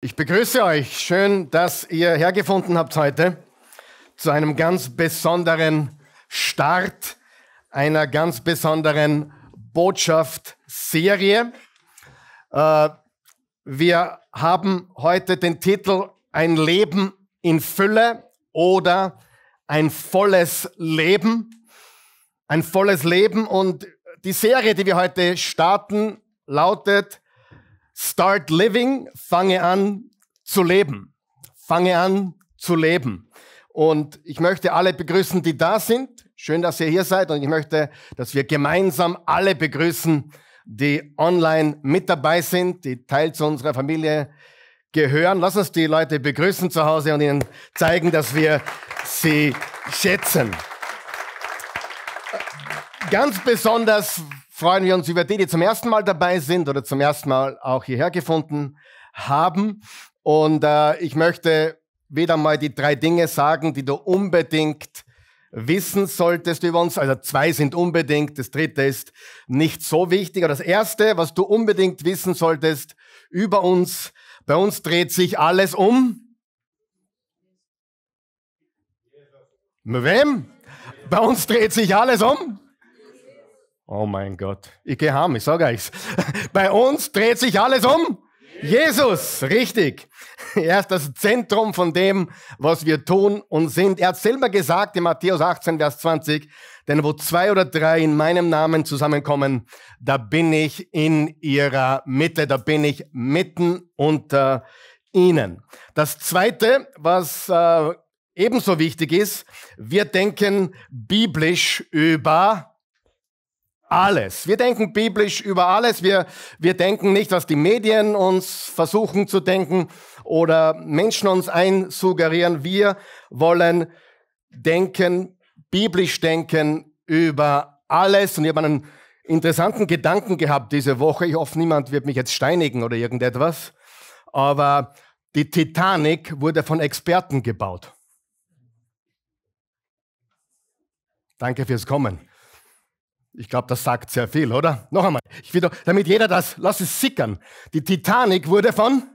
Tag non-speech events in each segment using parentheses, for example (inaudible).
Ich begrüße euch. Schön, dass ihr hergefunden habt heute zu einem ganz besonderen Start einer ganz besonderen botschaft äh, Wir haben heute den Titel Ein Leben in Fülle oder ein volles Leben. Ein volles Leben und die Serie, die wir heute starten, lautet Start living, fange an zu leben. Fange an zu leben. Und ich möchte alle begrüßen, die da sind. Schön, dass ihr hier seid. Und ich möchte, dass wir gemeinsam alle begrüßen, die online mit dabei sind, die Teil zu unserer Familie gehören. Lass uns die Leute begrüßen zu Hause und ihnen zeigen, dass wir sie schätzen. Ganz besonders freuen wir uns über die, die zum ersten Mal dabei sind oder zum ersten Mal auch hierher gefunden haben. Und äh, ich möchte wieder mal die drei Dinge sagen, die du unbedingt wissen solltest über uns. Also zwei sind unbedingt, das dritte ist nicht so wichtig. Aber das erste, was du unbedingt wissen solltest über uns, bei uns dreht sich alles um. Mit wem? Bei uns dreht sich alles um. Oh mein Gott, ich gehe heim, ich sage euch's. (laughs) Bei uns dreht sich alles um. Jesus, richtig. (laughs) Er ist das Zentrum von dem, was wir tun und sind. Er hat selber gesagt in Matthäus 18, Vers 20, denn wo zwei oder drei in meinem Namen zusammenkommen, da bin ich in ihrer Mitte, da bin ich mitten unter ihnen. Das Zweite, was äh, ebenso wichtig ist, wir denken biblisch über alles. Wir denken biblisch über alles. Wir, wir denken nicht, was die Medien uns versuchen zu denken oder Menschen uns einsuggerieren. Wir wollen denken, biblisch denken über alles. Und ich habe einen interessanten Gedanken gehabt diese Woche. Ich hoffe, niemand wird mich jetzt steinigen oder irgendetwas. Aber die Titanic wurde von Experten gebaut. Danke fürs Kommen. Ich glaube, das sagt sehr viel, oder? Noch einmal, ich wieder, damit jeder das, lass es sickern. Die Titanic wurde von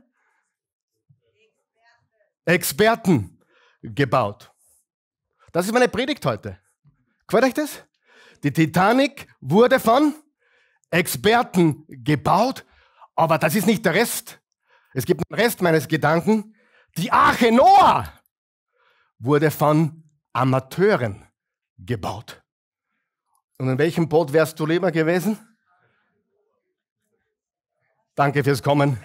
Experten gebaut. Das ist meine Predigt heute. Gefällt euch das? Die Titanic wurde von Experten gebaut, aber das ist nicht der Rest. Es gibt einen Rest meines Gedanken. Die Arche Noah wurde von Amateuren gebaut. Und in welchem Boot wärst du lieber gewesen? Danke fürs Kommen.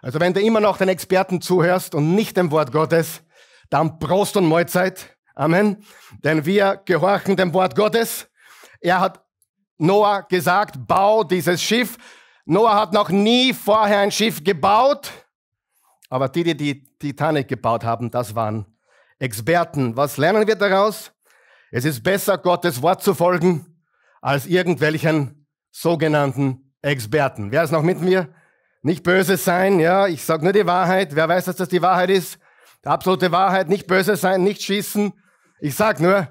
Also wenn du immer noch den Experten zuhörst und nicht dem Wort Gottes, dann Prost und Mahlzeit. Amen. Denn wir gehorchen dem Wort Gottes. Er hat Noah gesagt, bau dieses Schiff. Noah hat noch nie vorher ein Schiff gebaut. Aber die, die die Titanic gebaut haben, das waren Experten. Was lernen wir daraus? Es ist besser, Gottes Wort zu folgen, als irgendwelchen sogenannten Experten. Wer ist noch mit mir? Nicht böse sein, ja, ich sage nur die Wahrheit. Wer weiß, dass das die Wahrheit ist? Die absolute Wahrheit, nicht böse sein, nicht schießen. Ich sage nur,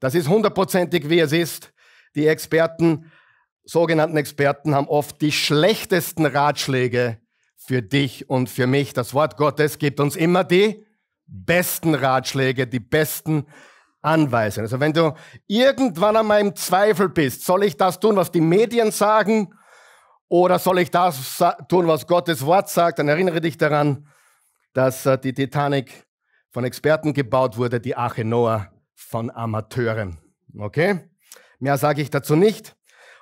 das ist hundertprozentig, wie es ist. Die Experten, sogenannten Experten, haben oft die schlechtesten Ratschläge für dich und für mich. Das Wort Gottes gibt uns immer die besten Ratschläge, die besten Ratschläge Anweisungen. Also wenn du irgendwann einmal im Zweifel bist, soll ich das tun, was die Medien sagen, oder soll ich das tun, was Gottes Wort sagt, dann erinnere dich daran, dass äh, die Titanic von Experten gebaut wurde, die Arche Noah von Amateuren. Okay? Mehr sage ich dazu nicht.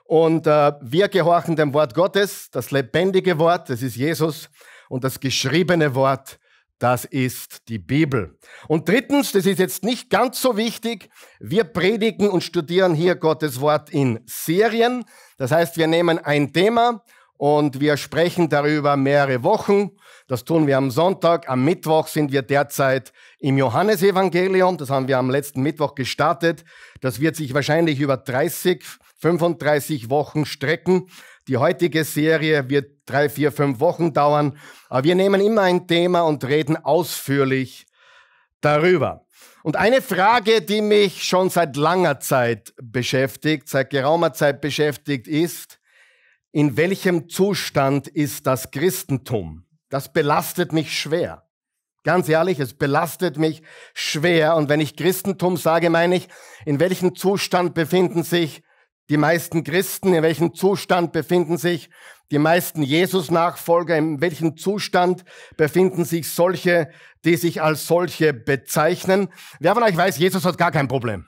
Und äh, wir gehorchen dem Wort Gottes, das lebendige Wort, das ist Jesus, und das geschriebene Wort das ist die Bibel. Und drittens, das ist jetzt nicht ganz so wichtig, wir predigen und studieren hier Gottes Wort in Serien. Das heißt, wir nehmen ein Thema und wir sprechen darüber mehrere Wochen. Das tun wir am Sonntag. Am Mittwoch sind wir derzeit im Johannesevangelium. Das haben wir am letzten Mittwoch gestartet. Das wird sich wahrscheinlich über 30, 35 Wochen strecken. Die heutige Serie wird drei, vier, fünf Wochen dauern. Aber wir nehmen immer ein Thema und reden ausführlich darüber. Und eine Frage, die mich schon seit langer Zeit beschäftigt, seit geraumer Zeit beschäftigt, ist, in welchem Zustand ist das Christentum? Das belastet mich schwer. Ganz ehrlich, es belastet mich schwer. Und wenn ich Christentum sage, meine ich, in welchem Zustand befinden sich die meisten Christen, in welchem Zustand befinden sich die meisten Jesus-Nachfolger, in welchem Zustand befinden sich solche, die sich als solche bezeichnen. Wer von euch weiß, Jesus hat gar kein Problem.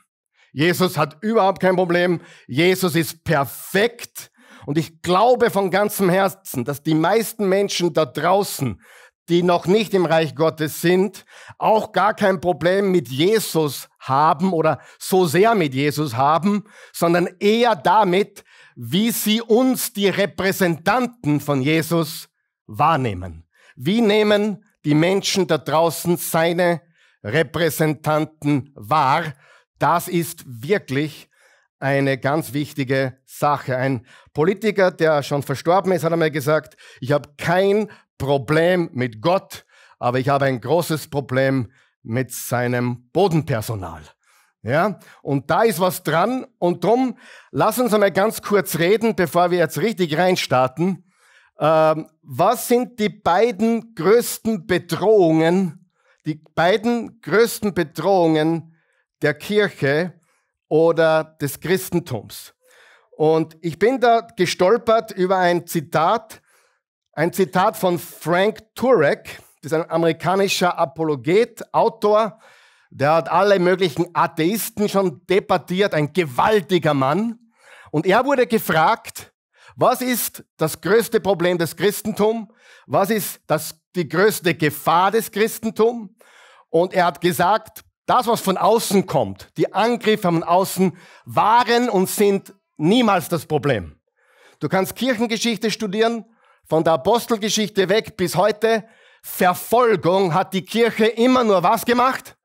Jesus hat überhaupt kein Problem. Jesus ist perfekt. Und ich glaube von ganzem Herzen, dass die meisten Menschen da draußen, die noch nicht im Reich Gottes sind, auch gar kein Problem mit Jesus haben oder so sehr mit Jesus haben, sondern eher damit, wie sie uns die Repräsentanten von Jesus wahrnehmen. Wie nehmen die Menschen da draußen seine Repräsentanten wahr? Das ist wirklich eine ganz wichtige Sache. Ein Politiker, der schon verstorben ist, hat einmal gesagt, ich habe kein Problem mit Gott, aber ich habe ein großes Problem mit mit seinem Bodenpersonal. Ja, und da ist was dran und drum lass uns einmal ganz kurz reden, bevor wir jetzt richtig reinstarten. Ähm, was sind die beiden größten Bedrohungen, die beiden größten Bedrohungen der Kirche oder des Christentums? Und ich bin da gestolpert über ein Zitat, ein Zitat von Frank Turek. Das ist ein amerikanischer Apologet, Autor. Der hat alle möglichen Atheisten schon debattiert, ein gewaltiger Mann. Und er wurde gefragt, was ist das größte Problem des Christentums? Was ist das, die größte Gefahr des Christentums? Und er hat gesagt, das, was von außen kommt, die Angriffe von außen, waren und sind niemals das Problem. Du kannst Kirchengeschichte studieren, von der Apostelgeschichte weg bis heute. Verfolgung hat die Kirche immer nur was gemacht?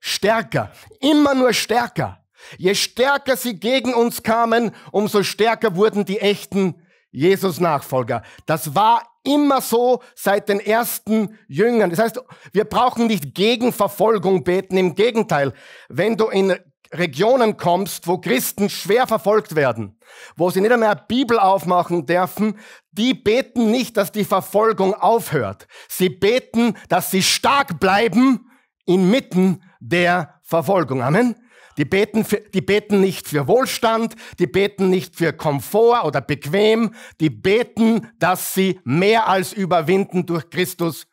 Stärker, immer nur stärker. Je stärker sie gegen uns kamen, umso stärker wurden die echten Jesus-Nachfolger. Das war immer so seit den ersten Jüngern. Das heißt, wir brauchen nicht gegen Verfolgung beten. Im Gegenteil, wenn du in Regionen kommst, wo Christen schwer verfolgt werden, wo sie nicht einmal eine Bibel aufmachen dürfen, die beten nicht, dass die Verfolgung aufhört. Sie beten, dass sie stark bleiben inmitten der Verfolgung. Amen. Die beten, für, die beten nicht für Wohlstand, die beten nicht für Komfort oder Bequem, die beten, dass sie mehr als überwinden durch Christus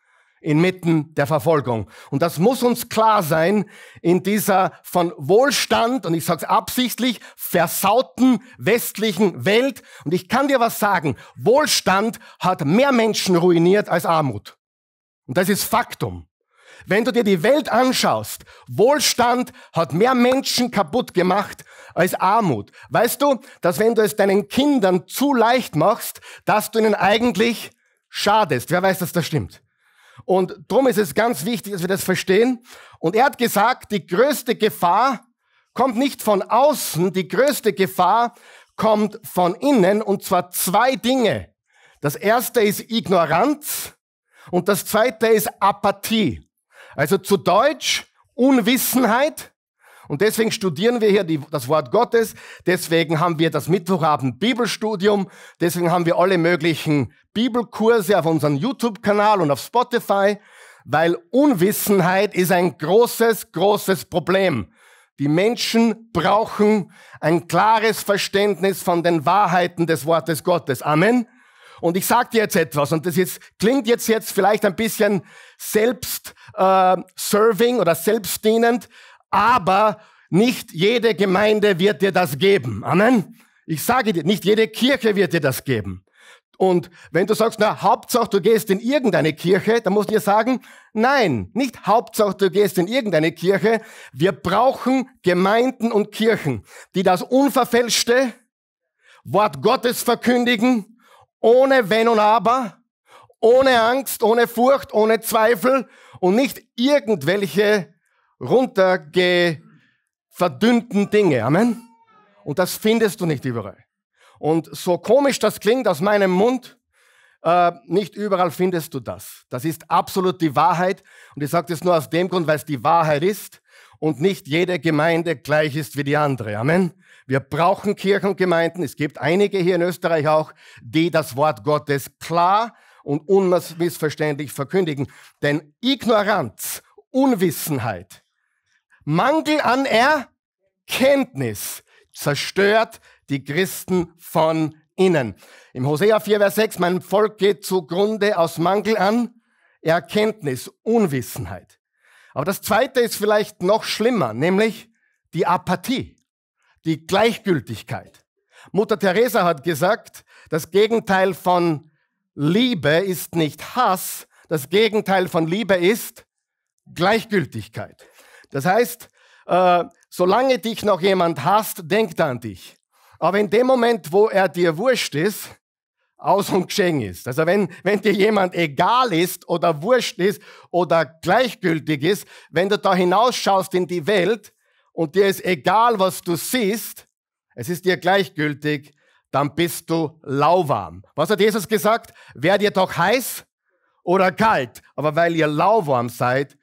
inmitten der Verfolgung. Und das muss uns klar sein in dieser von Wohlstand, und ich sage es absichtlich, versauten westlichen Welt. Und ich kann dir was sagen, Wohlstand hat mehr Menschen ruiniert als Armut. Und das ist Faktum. Wenn du dir die Welt anschaust, Wohlstand hat mehr Menschen kaputt gemacht als Armut. Weißt du, dass wenn du es deinen Kindern zu leicht machst, dass du ihnen eigentlich schadest. Wer weiß, dass das stimmt? Und darum ist es ganz wichtig, dass wir das verstehen. Und er hat gesagt, die größte Gefahr kommt nicht von außen, die größte Gefahr kommt von innen. Und zwar zwei Dinge. Das erste ist Ignoranz und das zweite ist Apathie. Also zu Deutsch Unwissenheit und deswegen studieren wir hier die, das Wort Gottes, deswegen haben wir das Mittwochabend Bibelstudium, deswegen haben wir alle möglichen Bibelkurse auf unserem YouTube-Kanal und auf Spotify, weil Unwissenheit ist ein großes, großes Problem. Die Menschen brauchen ein klares Verständnis von den Wahrheiten des Wortes Gottes. Amen. Und ich sage dir jetzt etwas, und das jetzt, klingt jetzt, jetzt vielleicht ein bisschen selbst-serving äh, oder selbstdienend, aber nicht jede Gemeinde wird dir das geben. Amen. Ich sage dir, nicht jede Kirche wird dir das geben. Und wenn du sagst, na, Hauptsache du gehst in irgendeine Kirche, dann musst du dir sagen, nein, nicht Hauptsache du gehst in irgendeine Kirche. Wir brauchen Gemeinden und Kirchen, die das unverfälschte Wort Gottes verkündigen, ohne Wenn und Aber, ohne Angst, ohne Furcht, ohne Zweifel und nicht irgendwelche runtergeverdünnten Dinge. Amen. Und das findest du nicht überall. Und so komisch das klingt aus meinem Mund, äh, nicht überall findest du das. Das ist absolut die Wahrheit. Und ich sage das nur aus dem Grund, weil es die Wahrheit ist und nicht jede Gemeinde gleich ist wie die andere. Amen. Wir brauchen Kirchengemeinden. Es gibt einige hier in Österreich auch, die das Wort Gottes klar und unmissverständlich verkündigen. Denn Ignoranz, Unwissenheit Mangel an Erkenntnis zerstört die Christen von innen. Im Hosea 4, Vers 6, mein Volk geht zugrunde aus Mangel an Erkenntnis, Unwissenheit. Aber das Zweite ist vielleicht noch schlimmer, nämlich die Apathie, die Gleichgültigkeit. Mutter Teresa hat gesagt, das Gegenteil von Liebe ist nicht Hass, das Gegenteil von Liebe ist Gleichgültigkeit. Das heißt, äh, solange dich noch jemand hasst, denkt an dich. Aber in dem Moment, wo er dir wurscht ist, aus und geschehen ist. Also wenn, wenn dir jemand egal ist oder wurscht ist oder gleichgültig ist, wenn du da hinausschaust in die Welt und dir ist egal, was du siehst, es ist dir gleichgültig, dann bist du lauwarm. Was hat Jesus gesagt? Werdet ihr doch heiß oder kalt? Aber weil ihr lauwarm seid,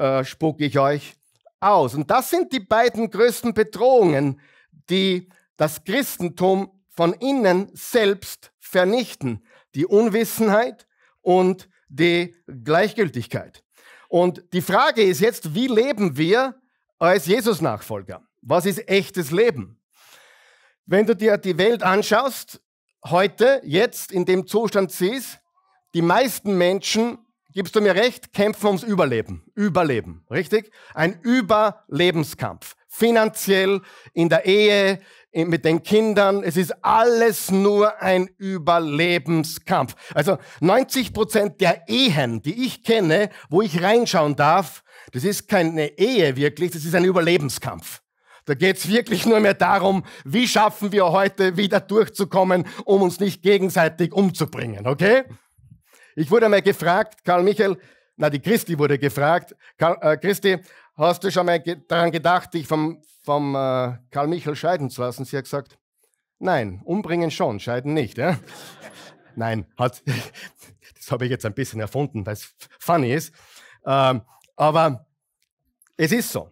äh, spucke ich euch aus. Und das sind die beiden größten Bedrohungen, die das Christentum von innen selbst vernichten. Die Unwissenheit und die Gleichgültigkeit. Und die Frage ist jetzt, wie leben wir als Jesus-Nachfolger? Was ist echtes Leben? Wenn du dir die Welt anschaust, heute, jetzt, in dem Zustand siehst, die meisten Menschen gibst du mir recht, kämpfen ums Überleben. Überleben, richtig? Ein Überlebenskampf. Finanziell, in der Ehe, mit den Kindern. Es ist alles nur ein Überlebenskampf. Also 90 Prozent der Ehen, die ich kenne, wo ich reinschauen darf, das ist keine Ehe wirklich, das ist ein Überlebenskampf. Da geht's wirklich nur mehr darum, wie schaffen wir heute wieder durchzukommen, um uns nicht gegenseitig umzubringen, okay? Ich wurde einmal gefragt, Karl Michael, na, die Christi wurde gefragt, Karl, äh, Christi, hast du schon mal ge daran gedacht, dich vom, vom äh, Karl Michael scheiden zu lassen? Sie hat gesagt, nein, umbringen schon, scheiden nicht. Ja? (laughs) nein, hat, (laughs) das habe ich jetzt ein bisschen erfunden, weil es funny ist. Ähm, aber es ist so.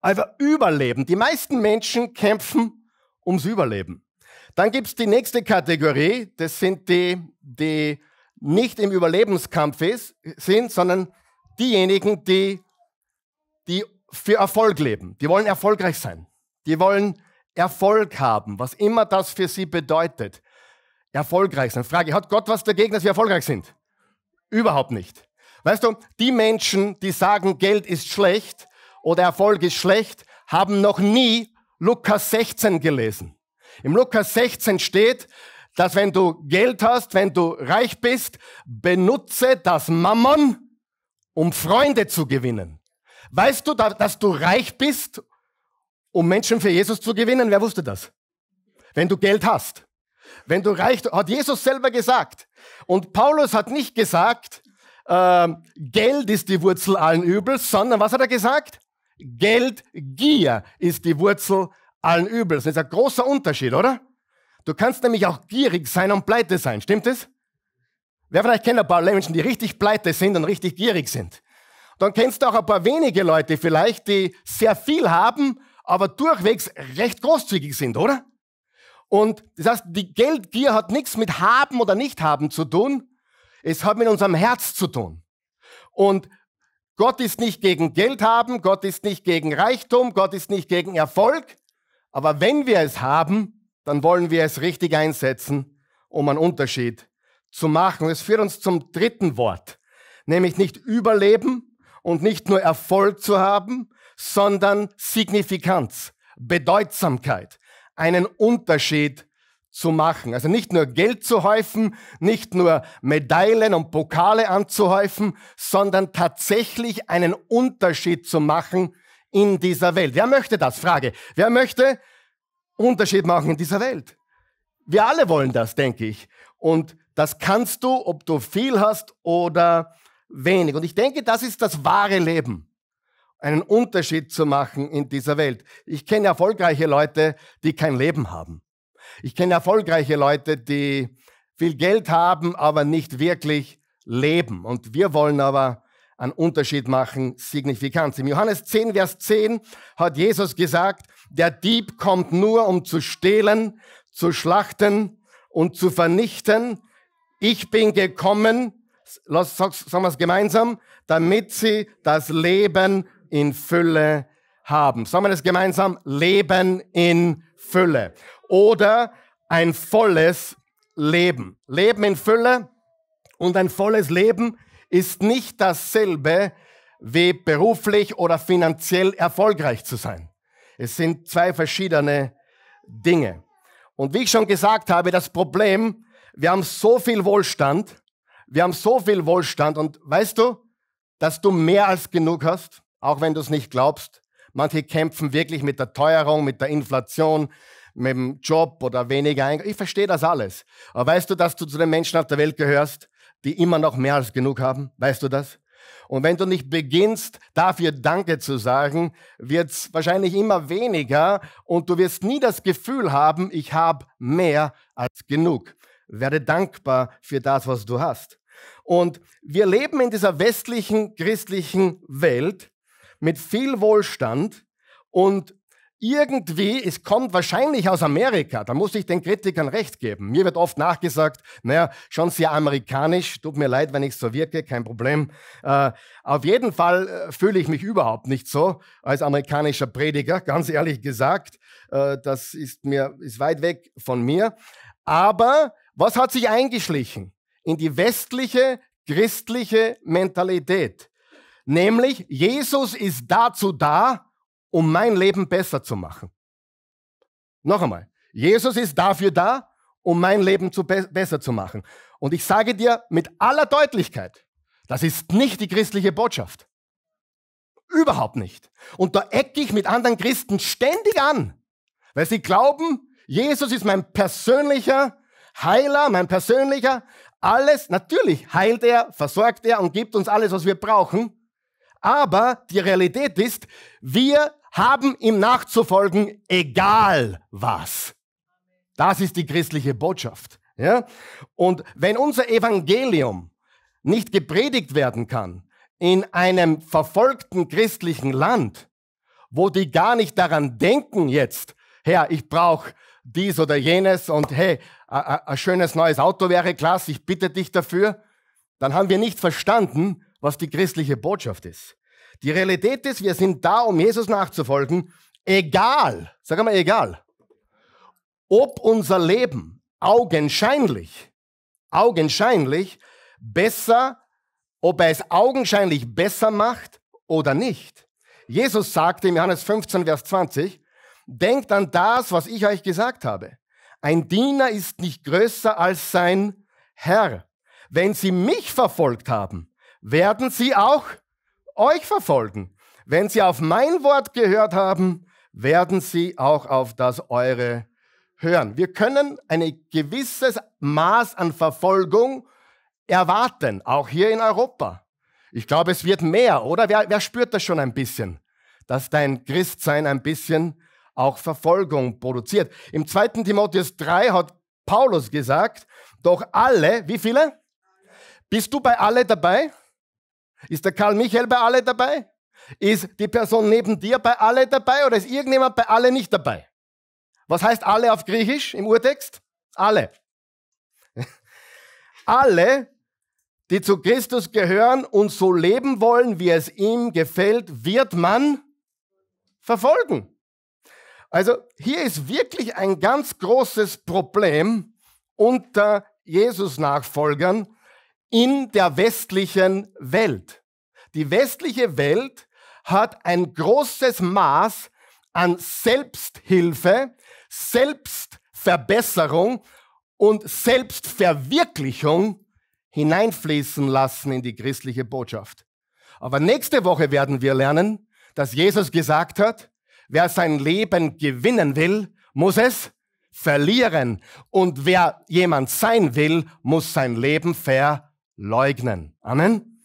Also Überleben. Die meisten Menschen kämpfen ums Überleben. Dann gibt es die nächste Kategorie, das sind die, die nicht im Überlebenskampf ist, sind, sondern diejenigen, die, die für Erfolg leben. Die wollen erfolgreich sein. Die wollen Erfolg haben, was immer das für sie bedeutet. Erfolgreich sein. Frage, hat Gott was dagegen, dass wir erfolgreich sind? Überhaupt nicht. Weißt du, die Menschen, die sagen, Geld ist schlecht oder Erfolg ist schlecht, haben noch nie Lukas 16 gelesen. Im Lukas 16 steht, dass wenn du Geld hast, wenn du reich bist, benutze das Mammon, um Freunde zu gewinnen. Weißt du, dass du reich bist, um Menschen für Jesus zu gewinnen? Wer wusste das? Wenn du Geld hast. Wenn du reich, hat Jesus selber gesagt. Und Paulus hat nicht gesagt, äh, Geld ist die Wurzel allen Übels, sondern was hat er gesagt? Geldgier ist die Wurzel allen Übels. Das ist ein großer Unterschied, oder? Du kannst nämlich auch gierig sein und pleite sein, stimmt es? Wer vielleicht kennt ein paar Menschen, die richtig pleite sind und richtig gierig sind. Dann kennst du auch ein paar wenige Leute vielleicht, die sehr viel haben, aber durchwegs recht großzügig sind, oder? Und das heißt, die Geldgier hat nichts mit haben oder nicht haben zu tun. Es hat mit unserem Herz zu tun. Und Gott ist nicht gegen Geld haben, Gott ist nicht gegen Reichtum, Gott ist nicht gegen Erfolg. Aber wenn wir es haben, dann wollen wir es richtig einsetzen, um einen Unterschied zu machen. Und es führt uns zum dritten Wort, nämlich nicht überleben und nicht nur Erfolg zu haben, sondern Signifikanz, Bedeutsamkeit, einen Unterschied zu machen. Also nicht nur Geld zu häufen, nicht nur Medaillen und Pokale anzuhäufen, sondern tatsächlich einen Unterschied zu machen in dieser Welt. Wer möchte das? Frage. Wer möchte Unterschied machen in dieser Welt. Wir alle wollen das, denke ich. Und das kannst du, ob du viel hast oder wenig. Und ich denke, das ist das wahre Leben einen Unterschied zu machen in dieser Welt. Ich kenne erfolgreiche Leute, die kein Leben haben. Ich kenne erfolgreiche Leute, die viel Geld haben, aber nicht wirklich leben. Und wir wollen aber einen Unterschied machen, signifikant. Im Johannes 10, Vers 10 hat Jesus gesagt, der Dieb kommt nur, um zu stehlen, zu schlachten und zu vernichten. Ich bin gekommen, lass, sagen wir es gemeinsam, damit sie das Leben in Fülle haben. Sagen wir das gemeinsam, Leben in Fülle. Oder ein volles Leben. Leben in Fülle und ein volles Leben ist nicht dasselbe wie beruflich oder finanziell erfolgreich zu sein. Es sind zwei verschiedene Dinge. Und wie ich schon gesagt habe, das Problem, wir haben so viel Wohlstand, wir haben so viel Wohlstand und weißt du, dass du mehr als genug hast, auch wenn du es nicht glaubst. Manche kämpfen wirklich mit der Teuerung, mit der Inflation, mit dem Job oder weniger Ich verstehe das alles. Aber weißt du, dass du zu den Menschen auf der Welt gehörst, die immer noch mehr als genug haben? Weißt du das? Und wenn du nicht beginnst, dafür Danke zu sagen, wird es wahrscheinlich immer weniger und du wirst nie das Gefühl haben, ich habe mehr als genug. Werde dankbar für das, was du hast. Und wir leben in dieser westlichen christlichen Welt mit viel Wohlstand und irgendwie, es kommt wahrscheinlich aus Amerika, da muss ich den Kritikern recht geben. Mir wird oft nachgesagt, naja, schon sehr amerikanisch, tut mir leid, wenn ich so wirke, kein Problem. Äh, auf jeden Fall äh, fühle ich mich überhaupt nicht so als amerikanischer Prediger, (laughs) ganz ehrlich gesagt. Äh, das ist mir, ist weit weg von mir. Aber was hat sich eingeschlichen in die westliche christliche Mentalität? Nämlich, Jesus ist dazu da, um mein Leben besser zu machen. Noch einmal, Jesus ist dafür da, um mein Leben zu be besser zu machen. Und ich sage dir mit aller Deutlichkeit, das ist nicht die christliche Botschaft. Überhaupt nicht. Und da ecke ich mit anderen Christen ständig an, weil sie glauben, Jesus ist mein persönlicher Heiler, mein persönlicher, alles, natürlich heilt er, versorgt er und gibt uns alles, was wir brauchen. Aber die Realität ist, wir haben ihm nachzufolgen, egal was. Das ist die christliche Botschaft. Ja? Und wenn unser Evangelium nicht gepredigt werden kann in einem verfolgten christlichen Land, wo die gar nicht daran denken jetzt, Herr, ich brauche dies oder jenes und hey, ein schönes neues Auto wäre klasse, ich bitte dich dafür, dann haben wir nicht verstanden, was die christliche Botschaft ist. Die Realität ist, wir sind da, um Jesus nachzufolgen, egal, sag mal egal, ob unser Leben augenscheinlich, augenscheinlich besser, ob er es augenscheinlich besser macht oder nicht. Jesus sagte im Johannes 15, Vers 20, denkt an das, was ich euch gesagt habe. Ein Diener ist nicht größer als sein Herr. Wenn sie mich verfolgt haben, werden sie auch euch verfolgen. Wenn sie auf mein Wort gehört haben, werden sie auch auf das eure hören. Wir können ein gewisses Maß an Verfolgung erwarten, auch hier in Europa. Ich glaube, es wird mehr, oder? Wer, wer spürt das schon ein bisschen? Dass dein Christsein ein bisschen auch Verfolgung produziert. Im 2. Timotheus 3 hat Paulus gesagt, doch alle, wie viele? Bist du bei alle dabei? Ist der Karl Michael bei alle dabei? Ist die Person neben dir bei alle dabei oder ist irgendjemand bei alle nicht dabei? Was heißt alle auf Griechisch im Urtext? Alle. (laughs) alle, die zu Christus gehören und so leben wollen, wie es ihm gefällt, wird man verfolgen. Also hier ist wirklich ein ganz großes Problem unter Jesus-Nachfolgern, in der westlichen Welt. Die westliche Welt hat ein großes Maß an Selbsthilfe, Selbstverbesserung und Selbstverwirklichung hineinfließen lassen in die christliche Botschaft. Aber nächste Woche werden wir lernen, dass Jesus gesagt hat, wer sein Leben gewinnen will, muss es verlieren. Und wer jemand sein will, muss sein Leben verlieren leugnen. Amen.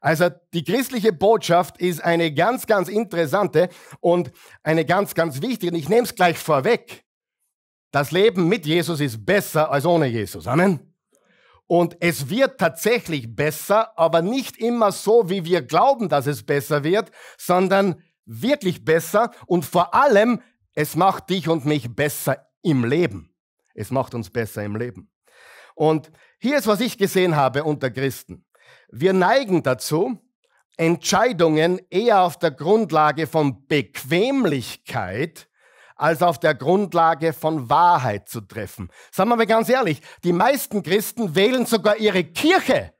Also die christliche Botschaft ist eine ganz, ganz interessante und eine ganz, ganz wichtige. Und ich nehme es gleich vorweg. Das Leben mit Jesus ist besser als ohne Jesus. Amen. Und es wird tatsächlich besser, aber nicht immer so, wie wir glauben, dass es besser wird, sondern wirklich besser. Und vor allem, es macht dich und mich besser im Leben. Es macht uns besser im Leben. Und hier ist, was ich gesehen habe unter Christen. Wir neigen dazu, Entscheidungen eher auf der Grundlage von Bequemlichkeit als auf der Grundlage von Wahrheit zu treffen. Sagen wir mal ganz ehrlich, die meisten Christen wählen sogar ihre Kirche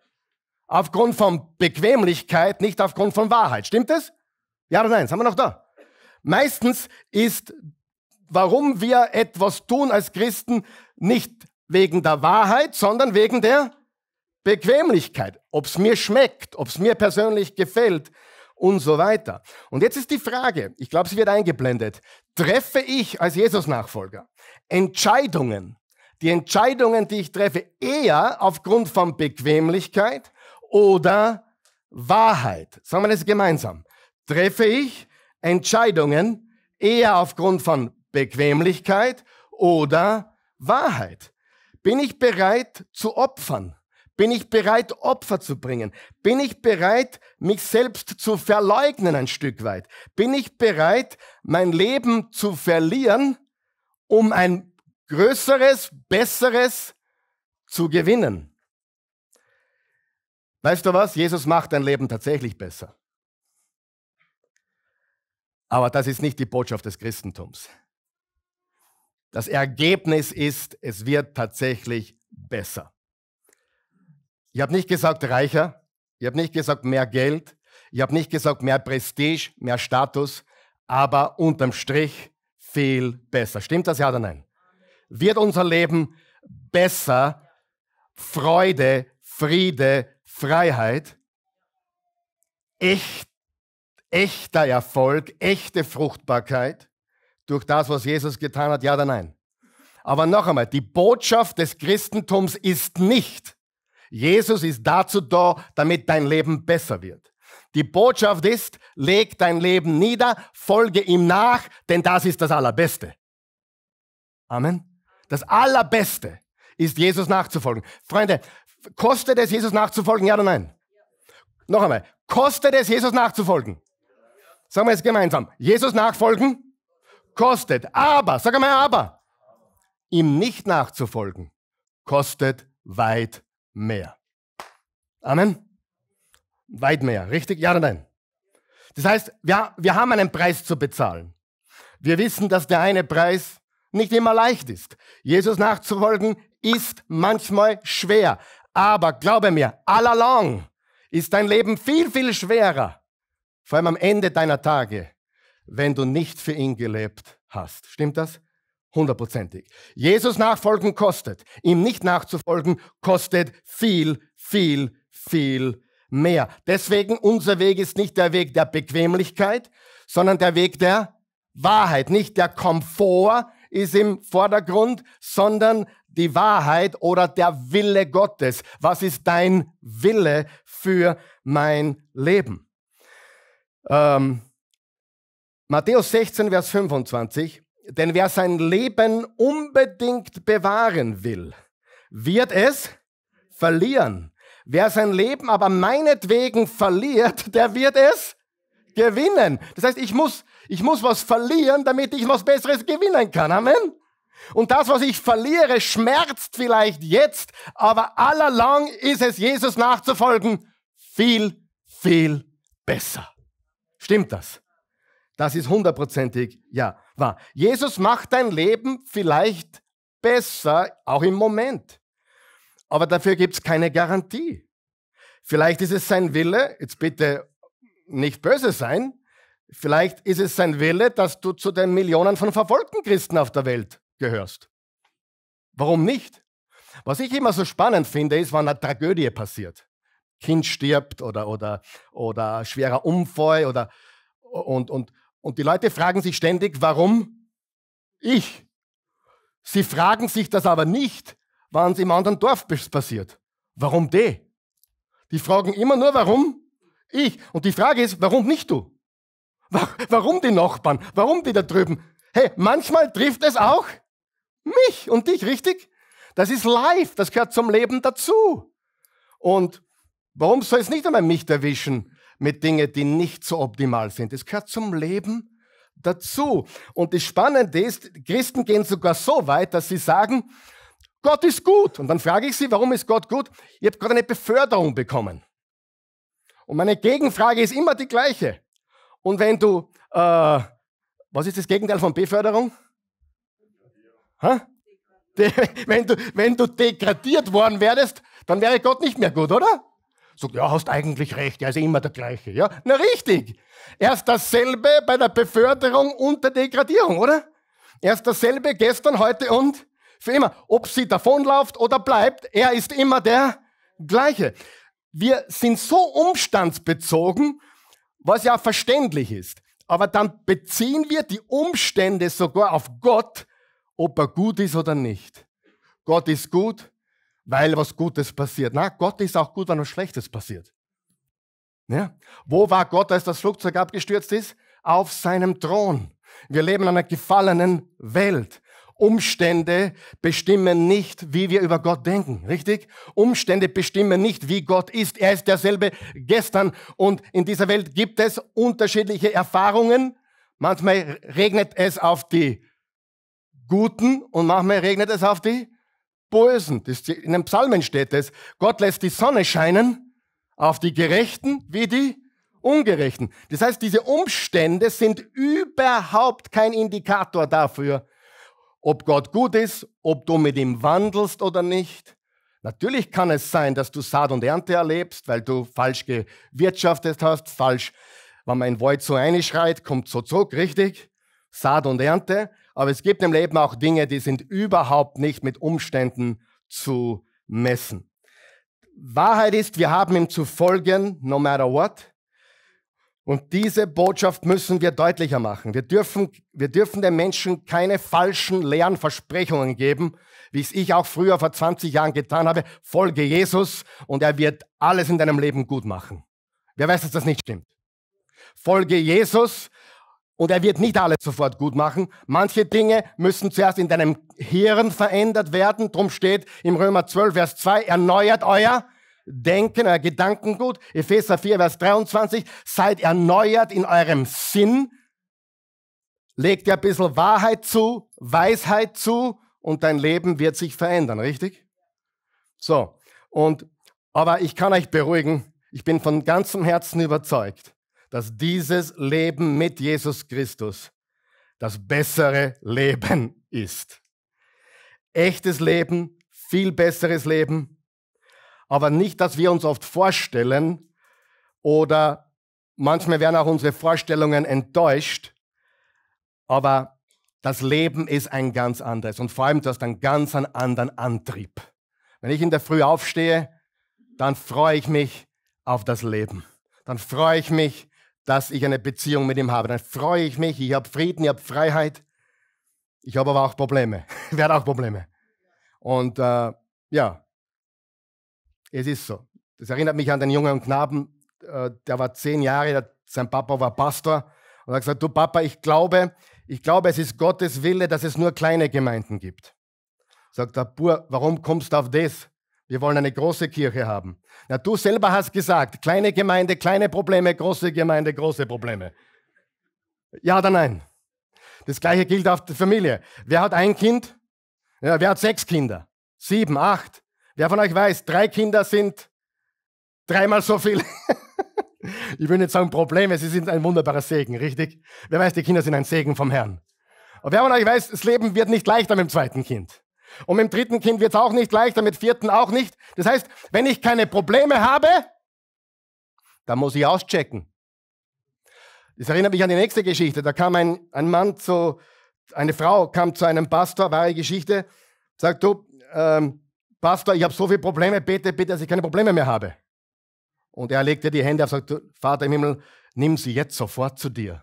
aufgrund von Bequemlichkeit, nicht aufgrund von Wahrheit. Stimmt das? Ja oder nein? Sind wir noch da? Meistens ist, warum wir etwas tun als Christen, nicht wegen der Wahrheit, sondern wegen der Bequemlichkeit. Ob es mir schmeckt, ob es mir persönlich gefällt und so weiter. Und jetzt ist die Frage, ich glaube, sie wird eingeblendet. Treffe ich als Jesus-Nachfolger Entscheidungen, die Entscheidungen, die ich treffe, eher aufgrund von Bequemlichkeit oder Wahrheit? Sagen wir das gemeinsam. Treffe ich Entscheidungen eher aufgrund von Bequemlichkeit oder Wahrheit? Bin ich bereit zu opfern? Bin ich bereit, Opfer zu bringen? Bin ich bereit, mich selbst zu verleugnen ein Stück weit? Bin ich bereit, mein Leben zu verlieren, um ein größeres, besseres zu gewinnen? Weißt du was? Jesus macht dein Leben tatsächlich besser. Aber das ist nicht die Botschaft des Christentums. Das Ergebnis ist, es wird tatsächlich besser. Ich habe nicht gesagt reicher, ich habe nicht gesagt mehr Geld, ich habe nicht gesagt mehr Prestige, mehr Status, aber unterm Strich viel besser. Stimmt das ja oder nein? Wird unser Leben besser, Freude, Friede, Freiheit, echt, echter Erfolg, echte Fruchtbarkeit? durch das, was Jesus getan hat, ja oder nein? Aber noch einmal, die Botschaft des Christentums ist nicht, Jesus ist dazu da, damit dein Leben besser wird. Die Botschaft ist, leg dein Leben nieder, folge ihm nach, denn das ist das Allerbeste. Amen. Das Allerbeste ist, Jesus nachzufolgen. Freunde, kostet es, Jesus nachzufolgen, ja oder nein? Noch einmal, kostet es, Jesus nachzufolgen? Sagen wir es gemeinsam. Jesus nachfolgen kostet. Aber, sag einmal aber, ihm nicht nachzufolgen, kostet weit mehr. Amen? Weit mehr, richtig? Ja oder nein? Das heißt, wir, wir haben einen Preis zu bezahlen. Wir wissen, dass der eine Preis nicht immer leicht ist. Jesus nachzufolgen ist manchmal schwer. Aber glaube mir, all along ist dein Leben viel, viel schwerer, vor allem am Ende deiner Tage, wenn du nicht für ihn gelebt hast. Stimmt das? Hundertprozentig. Jesus nachfolgen kostet. Ihm nicht nachzufolgen kostet viel, viel, viel mehr. Deswegen unser Weg ist nicht der Weg der Bequemlichkeit, sondern der Weg der Wahrheit. Nicht der Komfort ist im Vordergrund, sondern die Wahrheit oder der Wille Gottes. Was ist dein Wille für mein Leben? Ähm, Matthäus 16, Vers 25. Denn wer sein Leben unbedingt bewahren will, wird es verlieren. Wer sein Leben aber meinetwegen verliert, (laughs) der wird es gewinnen. Das heißt, ich muss, ich muss was verlieren, damit ich was Besseres gewinnen kann. Amen. Und das, was ich verliere, schmerzt vielleicht jetzt, aber allerlang ist es, Jesus nachzufolgen, viel, viel besser. Stimmt das? Das ist hundertprozentig ja wahr. Jesus macht dein Leben vielleicht besser, auch im Moment. Aber dafür gibt es keine Garantie. Vielleicht ist es sein Wille, jetzt bitte nicht böse sein, vielleicht ist es sein Wille, dass du zu den Millionen von verfolgten Christen auf der Welt gehörst. Warum nicht? Was ich immer so spannend finde, ist, wenn eine Tragödie passiert. Kind stirbt oder, oder, oder schwerer Unfall oder, und, und und die Leute fragen sich ständig, warum ich? Sie fragen sich das aber nicht, wann es im anderen Dorf passiert. Warum die? Die fragen immer nur, warum ich? Und die Frage ist, warum nicht du? Warum die Nachbarn? Warum die da drüben? Hey, manchmal trifft es auch mich und dich, richtig? Das ist live, das gehört zum Leben dazu. Und warum soll es nicht einmal mich erwischen? mit Dingen, die nicht so optimal sind. Es gehört zum Leben dazu. Und das Spannende ist, Christen gehen sogar so weit, dass sie sagen, Gott ist gut. Und dann frage ich sie, warum ist Gott gut? Ich habe gerade eine Beförderung bekommen. Und meine Gegenfrage ist immer die gleiche. Und wenn du, äh, was ist das Gegenteil von Beförderung? Ha? (laughs) De wenn, du, wenn du degradiert worden wärst, dann wäre Gott nicht mehr gut, oder? Sagt, ja, hast eigentlich recht, er ist immer der gleiche. Ja? Na richtig, er ist dasselbe bei der Beförderung und der Degradierung, oder? Er ist dasselbe gestern, heute und für immer. Ob sie davonläuft oder bleibt, er ist immer der gleiche. Wir sind so umstandsbezogen, was ja verständlich ist. Aber dann beziehen wir die Umstände sogar auf Gott, ob er gut ist oder nicht. Gott ist gut, weil was Gutes passiert. Na, Gott ist auch gut, wenn was Schlechtes passiert. Ja? Wo war Gott, als das Flugzeug abgestürzt ist? Auf seinem Thron. Wir leben in einer gefallenen Welt. Umstände bestimmen nicht, wie wir über Gott denken, richtig? Umstände bestimmen nicht, wie Gott ist. Er ist derselbe gestern und in dieser Welt gibt es unterschiedliche Erfahrungen. Manchmal regnet es auf die Guten und manchmal regnet es auf die Bösen. Das, in den Psalmen steht es, Gott lässt die Sonne scheinen auf die Gerechten wie die Ungerechten. Das heißt, diese Umstände sind überhaupt kein Indikator dafür, ob Gott gut ist, ob du mit ihm wandelst oder nicht. Natürlich kann es sein, dass du Saat und Ernte erlebst, weil du falsch gewirtschaftet hast, falsch, wenn man ein Wort so einschreit, kommt so zurück, richtig? Saat und Ernte. Aber es gibt im Leben auch Dinge, die sind überhaupt nicht mit Umständen zu messen. Wahrheit ist, wir haben ihm zu folgen, no matter what. Und diese Botschaft müssen wir deutlicher machen. Wir dürfen, wir dürfen den Menschen keine falschen, leeren Versprechungen geben, wie es ich auch früher vor 20 Jahren getan habe. Folge Jesus und er wird alles in deinem Leben gut machen. Wer weiß, dass das nicht stimmt? Folge Jesus und er wird nicht alles sofort gut machen. Manche Dinge müssen zuerst in deinem Hirn verändert werden. Drum steht im Römer 12, Vers 2, erneuert euer Denken, euer Gedankengut. Epheser 4, Vers 23, seid erneuert in eurem Sinn. Legt dir ein bisschen Wahrheit zu, Weisheit zu und dein Leben wird sich verändern, richtig? So. Und, aber ich kann euch beruhigen. Ich bin von ganzem Herzen überzeugt dass dieses Leben mit Jesus Christus das bessere Leben ist. Echtes Leben, viel besseres Leben, aber nicht, dass wir uns oft vorstellen oder manchmal werden auch unsere Vorstellungen enttäuscht, aber das Leben ist ein ganz anderes und vor allem du hast einen ganz anderen Antrieb. Wenn ich in der Früh aufstehe, dann freue ich mich auf das Leben. Dann freue ich mich dass ich eine Beziehung mit ihm habe. Dann freue ich mich, ich habe Frieden, ich habe Freiheit. Ich habe aber auch Probleme. ich (laughs) werde auch Probleme. Und äh, ja, es ist so. Das erinnert mich an den jungen Knaben, äh, der war zehn Jahre, der, sein Papa war Pastor. Und er hat gesagt, du Papa, ich glaube, ich glaube, es ist Gottes Wille, dass es nur kleine Gemeinden gibt. Sagt der Bur, warum kommst du auf das? Wir wollen eine große Kirche haben. Ja, du selber hast gesagt, kleine Gemeinde, kleine Probleme, große Gemeinde, große Probleme. Ja oder nein? Das gleiche gilt auf die Familie. Wer hat ein Kind? Ja, wer hat sechs Kinder? Sieben, acht? Wer von euch weiß, drei Kinder sind dreimal so viel? (laughs) ich will nicht sagen Probleme, sie sind ein wunderbarer Segen, richtig? Wer weiß, die Kinder sind ein Segen vom Herrn. Aber wer von euch weiß, das Leben wird nicht leichter mit dem zweiten Kind. Und mit dem dritten Kind wird es auch nicht leichter, mit dem vierten auch nicht. Das heißt, wenn ich keine Probleme habe, dann muss ich auschecken. Das erinnert mich an die nächste Geschichte. Da kam ein, ein Mann zu, eine Frau kam zu einem Pastor, wahre Geschichte, sagt, du, ähm, Pastor, ich habe so viele Probleme, bete, bitte, dass ich keine Probleme mehr habe. Und er legte die Hände auf und sagte, Vater im Himmel, nimm sie jetzt sofort zu dir.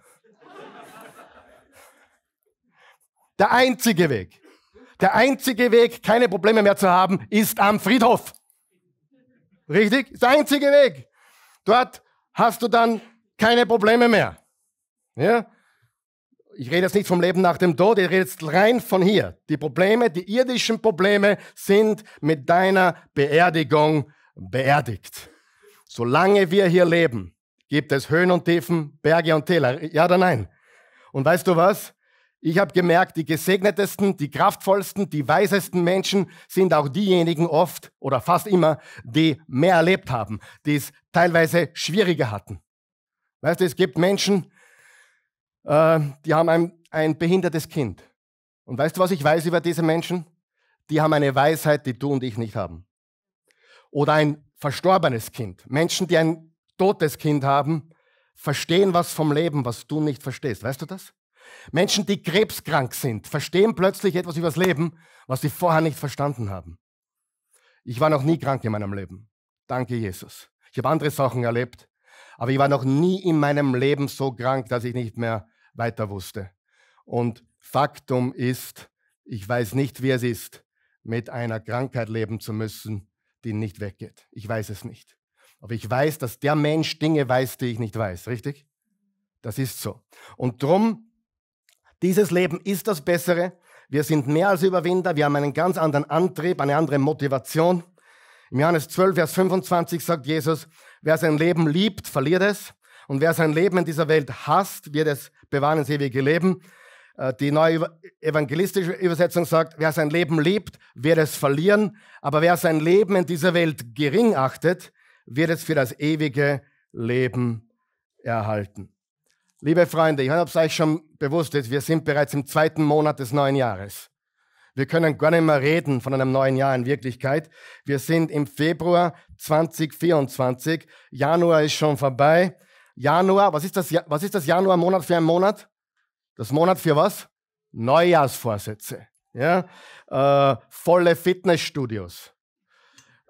Der einzige Weg. Der einzige Weg, keine Probleme mehr zu haben, ist am Friedhof. Richtig? Ist der einzige Weg. Dort hast du dann keine Probleme mehr. Ja? Ich rede jetzt nicht vom Leben nach dem Tod, ich rede jetzt rein von hier. Die Probleme, die irdischen Probleme sind mit deiner Beerdigung beerdigt. Solange wir hier leben, gibt es Höhen und Tiefen, Berge und Täler. Ja oder nein? Und weißt du was? Ich habe gemerkt, die gesegnetesten, die kraftvollsten, die weisesten Menschen sind auch diejenigen oft oder fast immer, die mehr erlebt haben, die es teilweise schwieriger hatten. Weißt du, es gibt Menschen, äh, die haben ein, ein behindertes Kind. Und weißt du, was ich weiß über diese Menschen? Die haben eine Weisheit, die du und ich nicht haben. Oder ein verstorbenes Kind. Menschen, die ein totes Kind haben, verstehen was vom Leben, was du nicht verstehst. Weißt du das? Menschen, die krebskrank sind, verstehen plötzlich etwas über das Leben, was sie vorher nicht verstanden haben. Ich war noch nie krank in meinem Leben. Danke, Jesus. Ich habe andere Sachen erlebt, aber ich war noch nie in meinem Leben so krank, dass ich nicht mehr weiter wusste. Und Faktum ist, ich weiß nicht, wie es ist, mit einer Krankheit leben zu müssen, die nicht weggeht. Ich weiß es nicht. Aber ich weiß, dass der Mensch Dinge weiß, die ich nicht weiß, richtig? Das ist so. Und drum dieses Leben ist das Bessere. Wir sind mehr als Überwinder. Wir haben einen ganz anderen Antrieb, eine andere Motivation. Im Johannes 12, Vers 25 sagt Jesus, wer sein Leben liebt, verliert es. Und wer sein Leben in dieser Welt hasst, wird es bewahren ins ewige Leben. Äh, die neue evangelistische Übersetzung sagt, wer sein Leben liebt, wird es verlieren. Aber wer sein Leben in dieser Welt gering achtet, wird es für das ewige Leben erhalten. Liebe Freunde, ich habe es euch schon bewusst, ist, wir sind bereits im zweiten Monat des neuen Jahres. Wir können gar nicht mehr reden von einem neuen Jahr in Wirklichkeit. Wir sind im Februar 2024. Januar ist schon vorbei. Januar, was ist das, was ist das Januar-Monat für ein Monat? Das Monat für was? Neujahrsvorsätze. Ja? Äh, volle Fitnessstudios.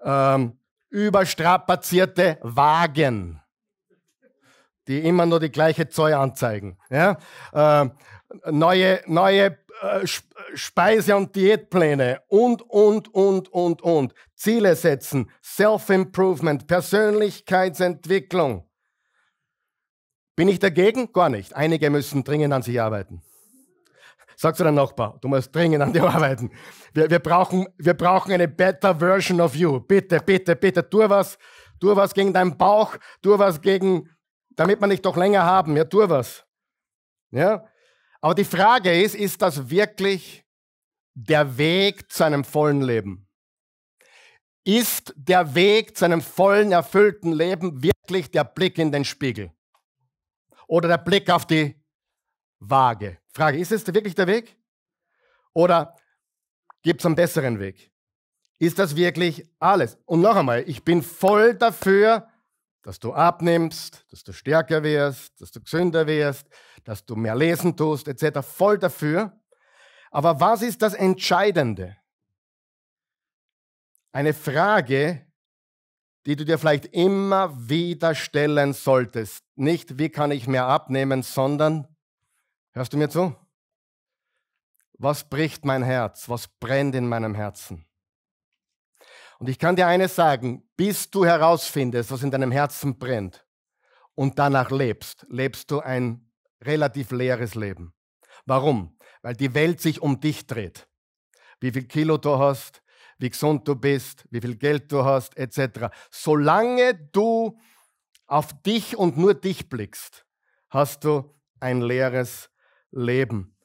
Ähm, überstrapazierte Wagen die immer nur die gleiche Zeug anzeigen. Ja? Äh, neue neue äh, Speise- und Diätpläne und, und, und, und, und. Ziele setzen, Self-Improvement, Persönlichkeitsentwicklung. Bin ich dagegen? Gar nicht. Einige müssen dringend an sich arbeiten. Sagst du deinem Nachbar, du musst dringend an dir arbeiten. Wir, wir, brauchen, wir brauchen eine better version of you. Bitte, bitte, bitte, tu was. Tu was gegen deinen Bauch, tu was gegen damit wir nicht doch länger haben. Ja, tu was. Ja? Aber die Frage ist, ist das wirklich der Weg zu einem vollen Leben? Ist der Weg zu einem vollen, erfüllten Leben wirklich der Blick in den Spiegel? Oder der Blick auf die Waage? Frage, ist es wirklich der Weg? Oder gibt es einen besseren Weg? Ist das wirklich alles? Und noch einmal, ich bin voll dafür, dass du abnimmst, dass du stärker wirst, dass du gesünder wirst, dass du mehr lesen tust, etc. Voll dafür. Aber was ist das Entscheidende? Eine Frage, die du dir vielleicht immer wieder stellen solltest. Nicht, wie kann ich mehr abnehmen, sondern, hörst du mir zu? Was bricht mein Herz? Was brennt in meinem Herzen? Und ich kann dir eines sagen, bis du herausfindest, was in deinem Herzen brennt und danach lebst, lebst du ein relativ leeres Leben. Warum? Weil die Welt sich um dich dreht. Wie viel Kilo du hast, wie gesund du bist, wie viel Geld du hast, etc. Solange du auf dich und nur dich blickst, hast du ein leeres Leben.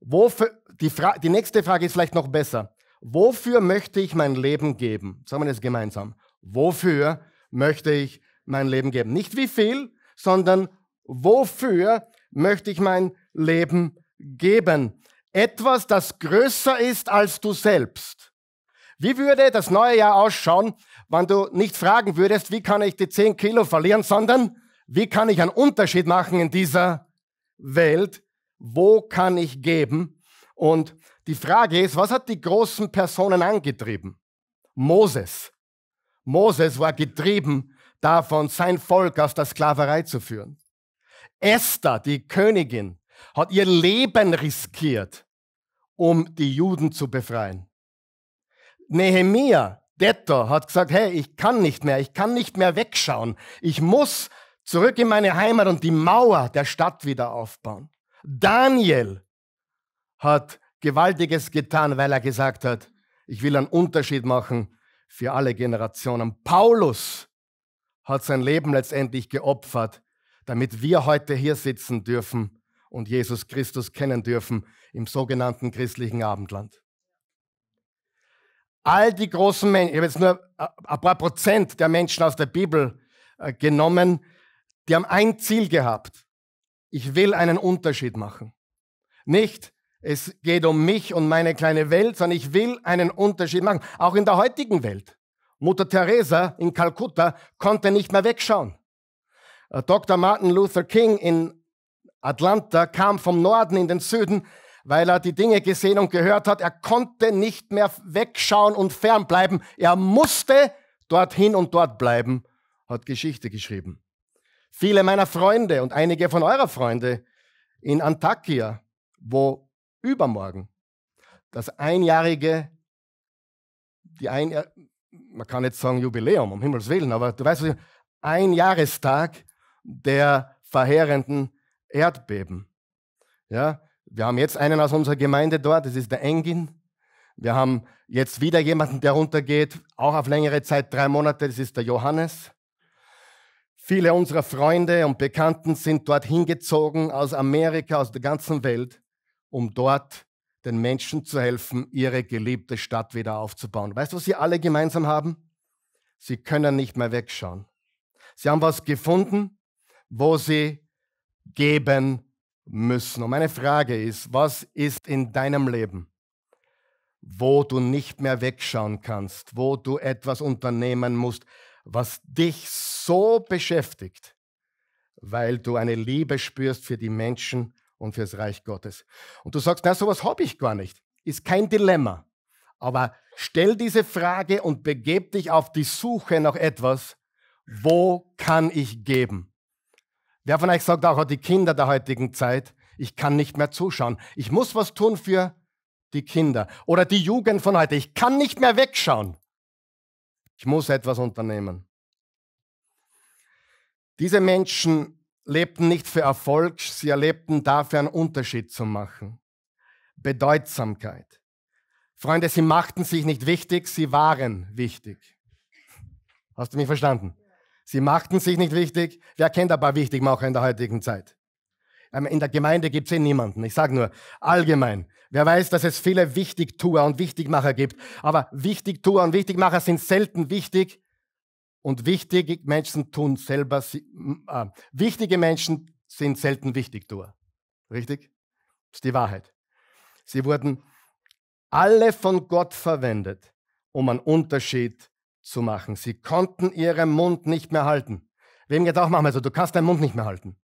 Wofür, die, die nächste Frage ist vielleicht noch besser. Wofür möchte ich mein Leben geben? Sagen wir das gemeinsam. Wofür möchte ich mein Leben geben? Nicht wie viel, sondern wofür möchte ich mein Leben geben? Etwas, das größer ist als du selbst. Wie würde das neue Jahr ausschauen, wenn du nicht fragen würdest, wie kann ich die 10 Kilo verlieren, sondern wie kann ich einen Unterschied machen in dieser Welt? Wo kann ich geben? Und die Frage ist, was hat die großen Personen angetrieben? Moses. Moses war getrieben davon, sein Volk aus der Sklaverei zu führen. Esther, die Königin, hat ihr Leben riskiert, um die Juden zu befreien. Nehemiah, Detto, hat gesagt, hey, ich kann nicht mehr, ich kann nicht mehr wegschauen. Ich muss zurück in meine Heimat und die Mauer der Stadt wieder aufbauen. Daniel hat Gewaltiges getan, weil er gesagt hat, ich will einen Unterschied machen für alle Generationen. Paulus hat sein Leben letztendlich geopfert, damit wir heute hier sitzen dürfen und Jesus Christus kennen dürfen im sogenannten christlichen Abendland. All die großen Menschen, ich habe jetzt nur ein paar Prozent der Menschen aus der Bibel äh, genommen, die haben ein Ziel gehabt. Ich will einen Unterschied machen. Nicht, es geht um mich und meine kleine Welt, sondern ich will einen Unterschied machen. Auch in der heutigen Welt. Mutter Teresa in Kalkutta konnte nicht mehr wegschauen. Äh, Dr. Martin Luther King in Atlanta kam vom Norden in den Süden, weil er die Dinge gesehen und gehört hat. Er konnte nicht mehr wegschauen und fernbleiben. Er musste dorthin und dort bleiben, hat Geschichte geschrieben. Viele meiner Freunde und einige von eurer Freunde in Antakya, wo übermorgen das einjährige, die ein, äh, man kann jetzt sagen Jubiläum, um Himmels Willen, aber du weißt, ein Jahrestag der verheerenden Erdbeben. Ja, wir haben jetzt einen aus unserer Gemeinde dort, das ist der Engin. Wir haben jetzt wieder jemanden, der runtergeht, auch auf längere Zeit, drei Monate, das ist der Johannes. Viele unserer Freunde und Bekannten sind dort hingezogen aus Amerika, aus der ganzen Welt um dort den Menschen zu helfen, ihre geliebte Stadt wieder aufzubauen. Weißt du, was sie alle gemeinsam haben? Sie können nicht mehr wegschauen. Sie haben was gefunden, wo sie geben müssen. Und meine Frage ist, was ist in deinem Leben, wo du nicht mehr wegschauen kannst, wo du etwas unternehmen musst, was dich so beschäftigt, weil du eine Liebe spürst für die Menschen, und fürs Reich Gottes. Und du sagst, na, sowas habe ich gar nicht. Ist kein Dilemma. Aber stell diese Frage und begeb dich auf die Suche nach etwas, wo kann ich geben? Wer von euch sagt auch die Kinder der heutigen Zeit, ich kann nicht mehr zuschauen. Ich muss was tun für die Kinder oder die Jugend von heute. Ich kann nicht mehr wegschauen. Ich muss etwas unternehmen. Diese Menschen lebten nicht für Erfolg, sie erlebten dafür einen Unterschied zu machen. Bedeutsamkeit. Freunde, sie machten sich nicht wichtig, sie waren wichtig. Hast du mich verstanden? Sie machten sich nicht wichtig. Wer kennt ein paar Wichtigmacher in der heutigen Zeit? Ähm, in der Gemeinde gibt es eh niemanden. Ich sage nur, allgemein. Wer weiß, dass es viele Wichtigtuer und Wichtigmacher gibt. Aber Wichtigtuer und Wichtigmacher sind selten wichtig und wichtige Menschen tun selber, äh, wichtige Menschen sind selten wichtig, du. Richtig? Das ist die Wahrheit. Sie wurden alle von Gott verwendet, um einen Unterschied zu machen. Sie konnten ihren Mund nicht mehr halten. Wem geht auch manchmal so, du kannst deinen Mund nicht mehr halten.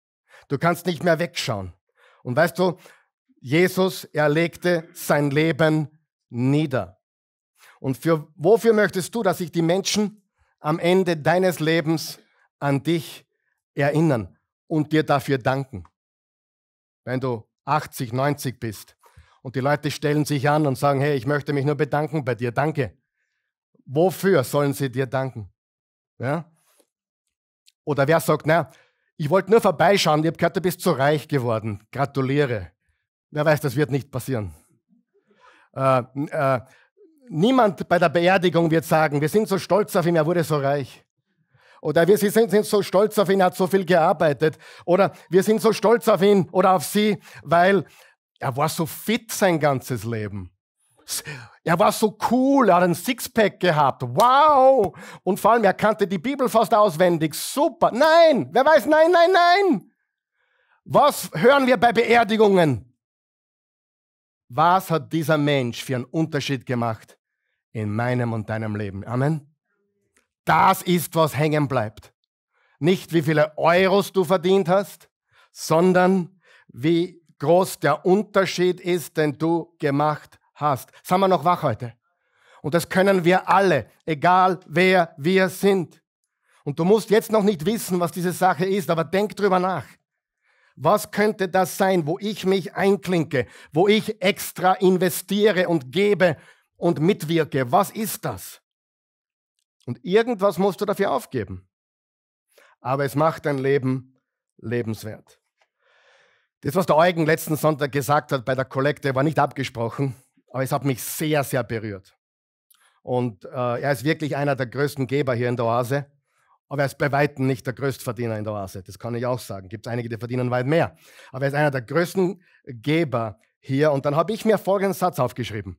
Du kannst nicht mehr wegschauen. Und weißt du, Jesus, er legte sein Leben nieder. Und für, wofür möchtest du, dass sich die Menschen am Ende deines Lebens an dich erinnern und dir dafür danken. Wenn du 80, 90 bist und die Leute stellen sich an und sagen, hey, ich möchte mich nur bedanken bei dir, danke. Wofür sollen sie dir danken? Ja? Oder wer sagt, na, ich wollte nur vorbeischauen, ich habe gehört, du bist zu reich geworden, gratuliere. Wer weiß, das wird nicht passieren. Äh, äh, Niemand bei der Beerdigung wird sagen, wir sind so stolz auf ihn, er wurde so reich. Oder wir sind, sind so stolz auf ihn, er hat so viel gearbeitet. Oder wir sind so stolz auf ihn oder auf sie, weil er war so fit sein ganzes Leben. Er war so cool, er hat einen Sixpack gehabt. Wow! Und vor allem, er kannte die Bibel fast auswendig. Super. Nein! Wer weiß, nein, nein, nein! Was hören wir bei Beerdigungen? Was hat dieser Mensch für einen Unterschied gemacht in meinem und deinem Leben? Amen. Das ist, was hängen bleibt. Nicht wie viele Euros du verdient hast, sondern wie groß der Unterschied ist, den du gemacht hast. Sind wir noch wach heute? Und das können wir alle, egal wer wir sind. Und du musst jetzt noch nicht wissen, was diese Sache ist, aber denk drüber nach. Was könnte das sein, wo ich mich einklinke, wo ich extra investiere und gebe und mitwirke? Was ist das? Und irgendwas musst du dafür aufgeben. Aber es macht dein Leben lebenswert. Das, was der Eugen letzten Sonntag gesagt hat bei der Kollekte, war nicht abgesprochen, aber es hat mich sehr, sehr berührt. Und äh, er ist wirklich einer der größten Geber hier in der Oase. Aber er ist bei Weitem nicht der Größtverdiener in der Oase. Das kann ich auch sagen. Gibt es einige, die verdienen weit mehr. Aber er ist einer der größten Geber hier. Und dann habe ich mir folgenden Satz aufgeschrieben.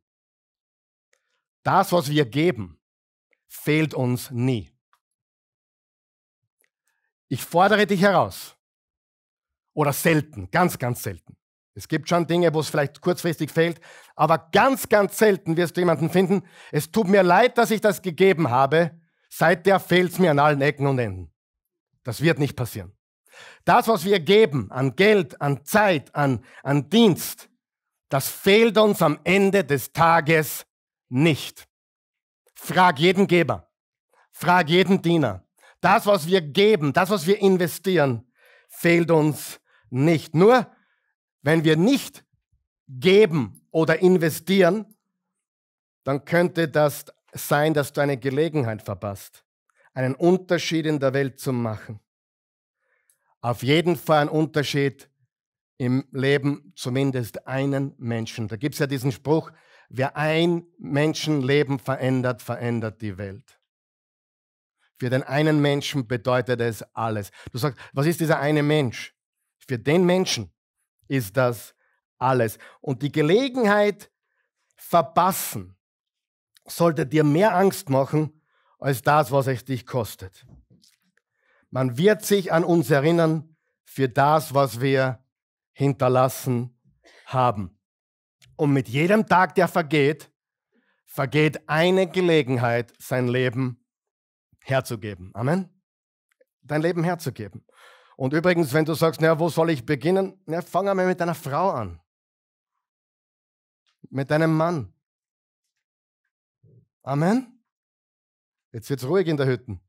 Das, was wir geben, fehlt uns nie. Ich fordere dich heraus. Oder selten, ganz, ganz selten. Es gibt schon Dinge, wo es vielleicht kurzfristig fehlt, aber ganz, ganz selten wirst du jemanden finden. Es tut mir leid, dass ich das gegeben habe, Seither fehlt es mir an allen Ecken und Enden. Das wird nicht passieren. Das, was wir geben an Geld, an Zeit, an, an Dienst, das fehlt uns am Ende des Tages nicht. Frag jeden Geber, frag jeden Diener. Das, was wir geben, das, was wir investieren, fehlt uns nicht. Nur wenn wir nicht geben oder investieren, dann könnte das sein, dass du eine Gelegenheit verpasst, einen Unterschied in der Welt zu machen. Auf jeden Fall einen Unterschied im Leben, zumindest einen Menschen. Da gibt es ja diesen Spruch, wer ein Menschenleben verändert, verändert die Welt. Für den einen Menschen bedeutet es alles. Du sagst, was ist dieser eine Mensch? Für den Menschen ist das alles. Und die Gelegenheit verpassen, sollte dir mehr Angst machen als das, was es dich kostet. Man wird sich an uns erinnern für das, was wir hinterlassen haben. Und mit jedem Tag, der vergeht, vergeht eine Gelegenheit, sein Leben herzugeben. Amen. Dein Leben herzugeben. Und übrigens, wenn du sagst, naja, wo soll ich beginnen? Na, fang einmal mit deiner Frau an. Mit deinem Mann. Amen. Jetzt wird es ruhig in der Hütte.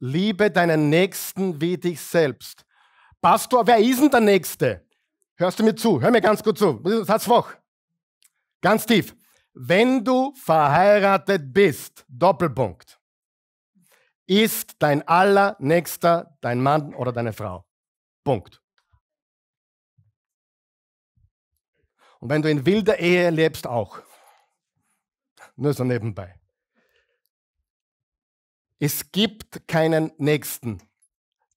Liebe deinen Nächsten wie dich selbst. Pastor, wer ist denn der Nächste? Hörst du mir zu? Hör mir ganz gut zu. Satz wach. Ganz tief. Wenn du verheiratet bist, Doppelpunkt, ist dein Allernächster dein Mann oder deine Frau. Punkt. Und wenn du in wilder Ehe lebst, auch. Nur so nebenbei. Es gibt keinen Nächsten,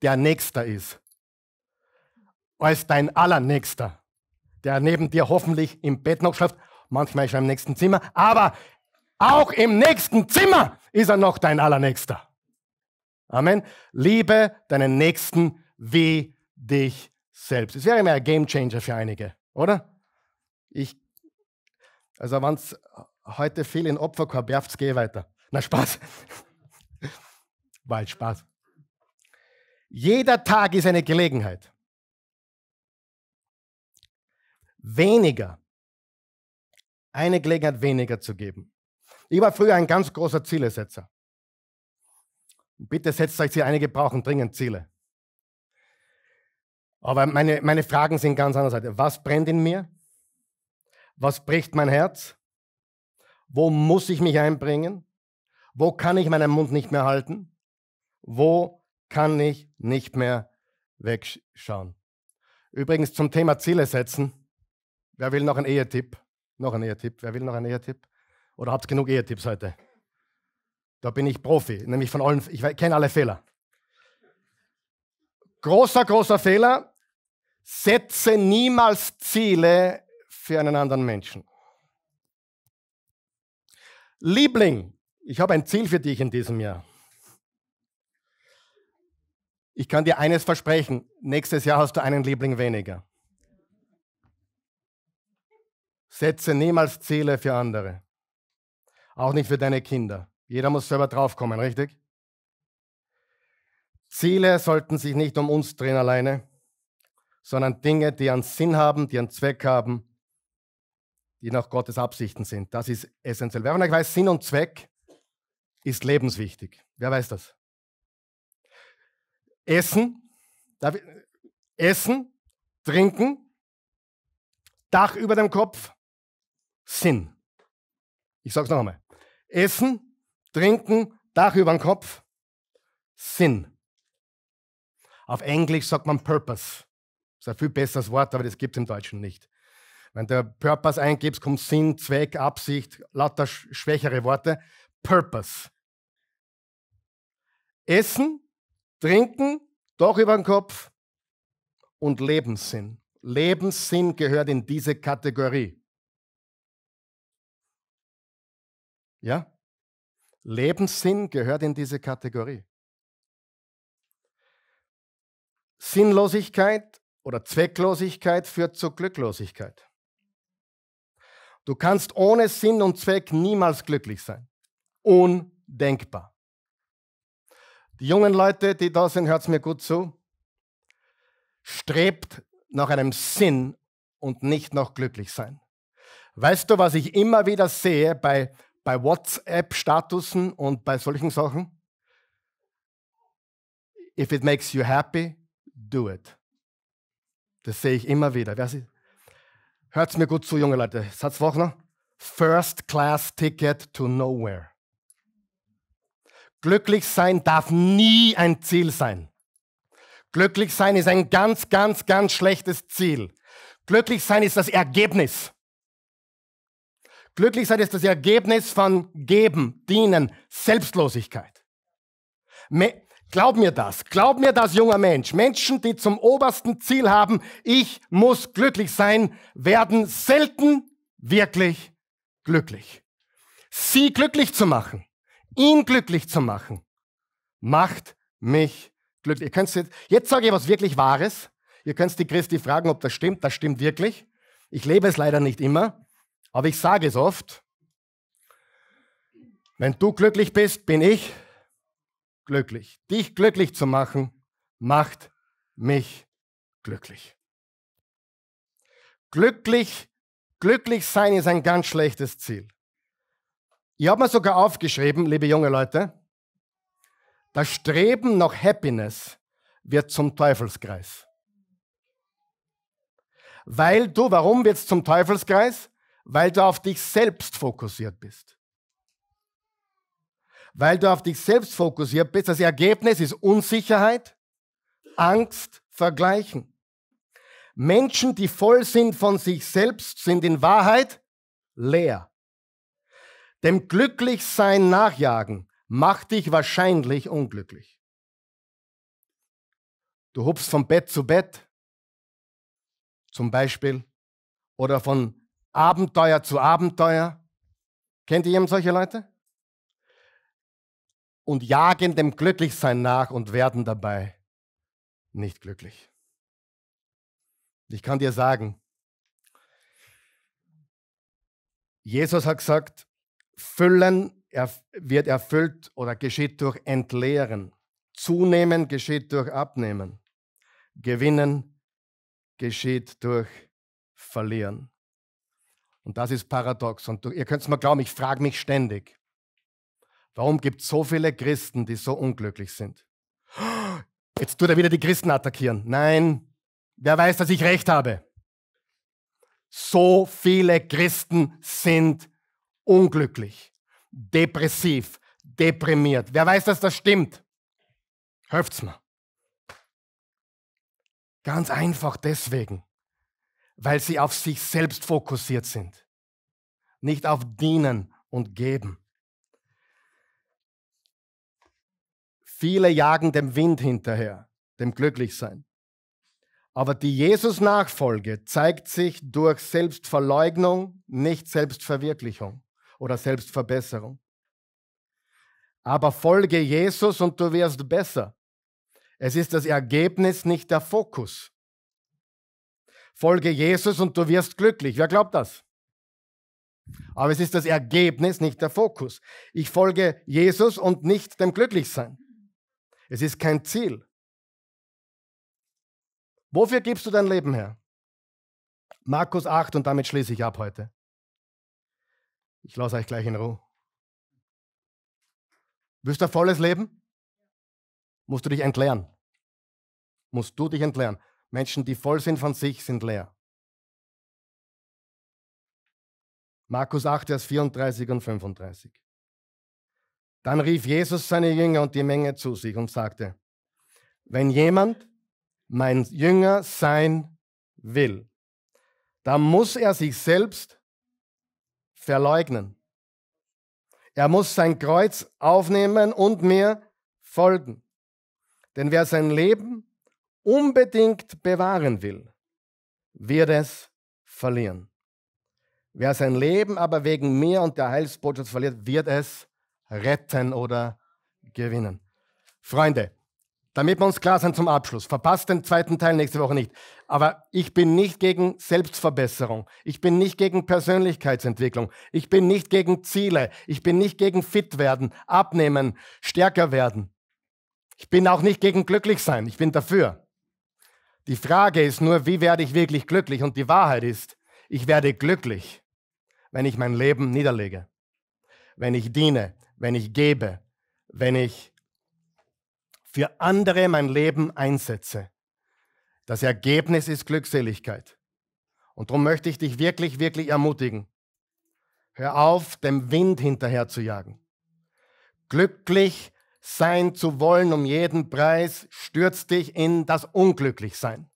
der Nächster ist, als dein Allernächster, der neben dir hoffentlich im Bett noch schläft, manchmal schon im nächsten Zimmer, aber auch im nächsten Zimmer ist er noch dein Allernächster. Amen. Liebe deinen Nächsten wie dich selbst. Es wäre immer ein Gamechanger für einige, oder? Ich, also wenn es heute viel in Opfer kommt, werft geh weiter. Na Spaß. (laughs) War halt Spaß. Jeder Tag ist eine Gelegenheit. Weniger. Eine Gelegenheit weniger zu geben. Ich war früher ein ganz großer Zielesetzer. Bitte setzt euch sie, einige brauchen dringend Ziele. Aber meine, meine Fragen sind ganz anders. Was brennt in mir? Was bricht mein Herz? Wo muss ich mich einbringen? Wo kann ich meinen Mund nicht mehr halten? Wo kann ich nicht mehr wegschauen? Übrigens zum Thema Ziele setzen. Wer will noch einen Ehetipp? Noch einen Ehetipp? Wer will noch einen Ehetipp? Oder habt ihr genug Ehetipps heute? Da bin ich Profi, nämlich von allen, ich kenne alle Fehler. Großer, großer Fehler. Setze niemals Ziele, für einen anderen Menschen. Liebling, ich habe ein Ziel für dich in diesem Jahr. Ich kann dir eines versprechen, nächstes Jahr hast du einen Liebling weniger. Setze niemals Ziele für andere, auch nicht für deine Kinder. Jeder muss selber draufkommen, richtig? Ziele sollten sich nicht um uns drehen alleine, sondern Dinge, die einen Sinn haben, die einen Zweck haben die nach Gottes Absichten sind. Das ist essentiell. Wer von euch weiß, Sinn und Zweck ist lebenswichtig. Wer weiß das? Essen, Essen, Trinken, Dach über dem Kopf, Sinn. Ich sage es noch einmal. Essen, Trinken, Dach über dem Kopf, Sinn. Auf Englisch sagt man Purpose. Das ist ein viel besseres Wort, aber das gibt es im Deutschen nicht. Wenn du Purpose eingibst, kommt Sinn, Zweck, Absicht, lauter schwächere Worte. Purpose. Essen, trinken, doch über den Kopf und Lebenssinn. Lebenssinn gehört in diese Kategorie. Ja? Lebenssinn gehört in diese Kategorie. Sinnlosigkeit oder Zwecklosigkeit führt zu Glücklosigkeit. Du kannst ohne Sinn und Zweck niemals glücklich sein. Undenkbar. Die jungen Leute, die da sind, hört es mir gut zu. Strebt nach einem Sinn und nicht nach glücklich sein. Weißt du, was ich immer wieder sehe bei, bei WhatsApp-Statusen und bei solchen Sachen? If it makes you happy, do it. Das sehe ich immer wieder. Wer, Hört's mir gut zu, junge Leute. Satz Wachner. First Class Ticket to Nowhere. Glücklich sein darf nie ein Ziel sein. Glücklich sein ist ein ganz, ganz, ganz schlechtes Ziel. Glücklich sein ist das Ergebnis. Glücklich sein ist das Ergebnis von Geben, Dienen, Selbstlosigkeit. Glaub mir das, glaub mir das, junger Mensch. Menschen, die zum obersten Ziel haben, ich muss glücklich sein, werden selten wirklich glücklich. Sie glücklich zu machen, ihn glücklich zu machen, macht mich glücklich. Ihr könnt jetzt, jetzt sage ich was wirklich Wahres. Ihr könnt die Christi fragen, ob das stimmt. Das stimmt wirklich. Ich lebe es leider nicht immer, aber ich sage es oft. Wenn du glücklich bist, bin ich glücklich. Dich glücklich zu machen, macht mich glücklich. Glücklich, glücklich sein ist ein ganz schlechtes Ziel. Ich habe mir sogar aufgeschrieben, liebe junge Leute, das Streben nach Happiness wird zum Teufelskreis. Weil du, warum wird es zum Teufelskreis? Weil du auf dich selbst fokussiert bist. Weil du auf dich selbst fokussiert bist, das Ergebnis ist Unsicherheit, Angst, Vergleichen. Menschen, die voll sind von sich selbst, sind in Wahrheit leer. Dem Glücklichsein nachjagen macht dich wahrscheinlich unglücklich. Du hupst von Bett zu Bett, zum Beispiel, oder von Abenteuer zu Abenteuer. Kennt ihr jemand solche Leute? und jagen dem Glücklichsein nach und werden dabei nicht glücklich. Ich kann dir sagen, Jesus hat gesagt, Füllen wird erfüllt oder geschieht durch Entleeren. Zunehmen geschieht durch Abnehmen. Gewinnen geschieht durch Verlieren. Und das ist paradox. Und ihr könnt es mir glauben, ich frage mich ständig, Warum gibt es so viele Christen, die so unglücklich sind? Jetzt tut er wieder die Christen attackieren. Nein, wer weiß, dass ich recht habe? So viele Christen sind unglücklich, depressiv, deprimiert. Wer weiß, dass das stimmt? Helft's mir. Ganz einfach deswegen, weil sie auf sich selbst fokussiert sind, nicht auf Dienen und Geben. Viele jagen dem Wind hinterher, dem Glücklichsein. Aber die Jesus-Nachfolge zeigt sich durch Selbstverleugnung, nicht Selbstverwirklichung oder Selbstverbesserung. Aber folge Jesus und du wirst besser. Es ist das Ergebnis, nicht der Fokus. Folge Jesus und du wirst glücklich. Wer glaubt das? Aber es ist das Ergebnis, nicht der Fokus. Ich folge Jesus und nicht dem Glücklichsein. Es ist kein Ziel. Wofür gibst du dein Leben her? Markus 8 und damit schließe ich ab heute. Ich lasse euch gleich in Ruhe. Willst du ein volles Leben? Musst du dich entleeren. Musst du dich entleeren. Menschen, die voll sind von sich, sind leer. Markus 8, Vers 34 und 35. Dann rief Jesus seine Jünger und die Menge zu sich und sagte, wenn jemand mein Jünger sein will, dann muss er sich selbst verleugnen. Er muss sein Kreuz aufnehmen und mir folgen. Denn wer sein Leben unbedingt bewahren will, wird es verlieren. Wer sein Leben aber wegen mir und der Heilsbotschaft verliert, wird es retten oder gewinnen. Freunde, damit wir uns klar sind zum Abschluss, verpasst den zweiten Teil nächste Woche nicht. Aber ich bin nicht gegen Selbstverbesserung. Ich bin nicht gegen Persönlichkeitsentwicklung. Ich bin nicht gegen Ziele. Ich bin nicht gegen fit werden, abnehmen, stärker werden. Ich bin auch nicht gegen glücklich sein. Ich bin dafür. Die Frage ist nur, wie werde ich wirklich glücklich? Und die Wahrheit ist, ich werde glücklich, wenn ich mein Leben niederlege, wenn ich diene, wenn ich gebe, wenn ich für andere mein Leben einsetze. Das Ergebnis ist Glückseligkeit. Und darum möchte ich dich wirklich, wirklich ermutigen. Hör auf, dem Wind hinterher zu jagen. Glücklich sein zu wollen um jeden Preis, stürzt dich in das Unglücklichsein.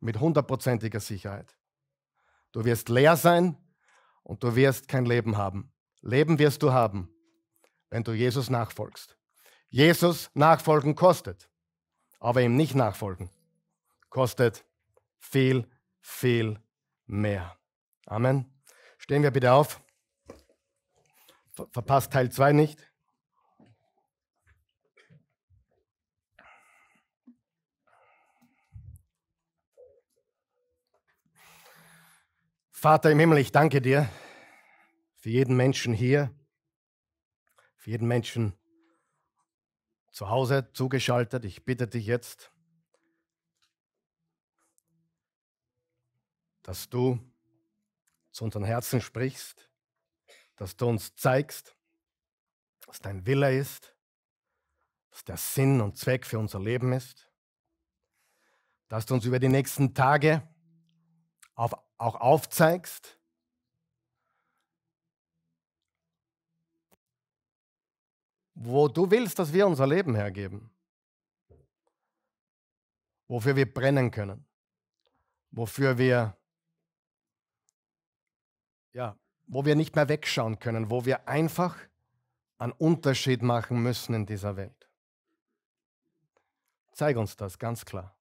Mit hundertprozentiger Sicherheit. Du wirst leer sein und du wirst kein Leben haben. Leben wirst du haben, wenn du Jesus nachfolgst. Jesus nachfolgen kostet, aber ihm nicht nachfolgen kostet viel, viel mehr. Amen. Stehen wir bitte auf. verpasst Teil 2 nicht. Vater im Himmel, ich danke dir für jeden Menschen hier für jeden Menschen zu Hause zugeschaltet. Ich bitte dich jetzt, dass du zu unseren Herzen sprichst, dass du uns zeigst, was dein Wille ist, was der Sinn und Zweck für unser Leben ist, dass du uns über die nächsten Tage auf, auch aufzeigst, wo du willst, dass wir unser Leben hergeben, wofür wir brennen können, wofür wir, ja, wo wir nicht mehr wegschauen können, wo wir einfach einen Unterschied machen müssen in dieser Welt. Zeig uns das ganz klar.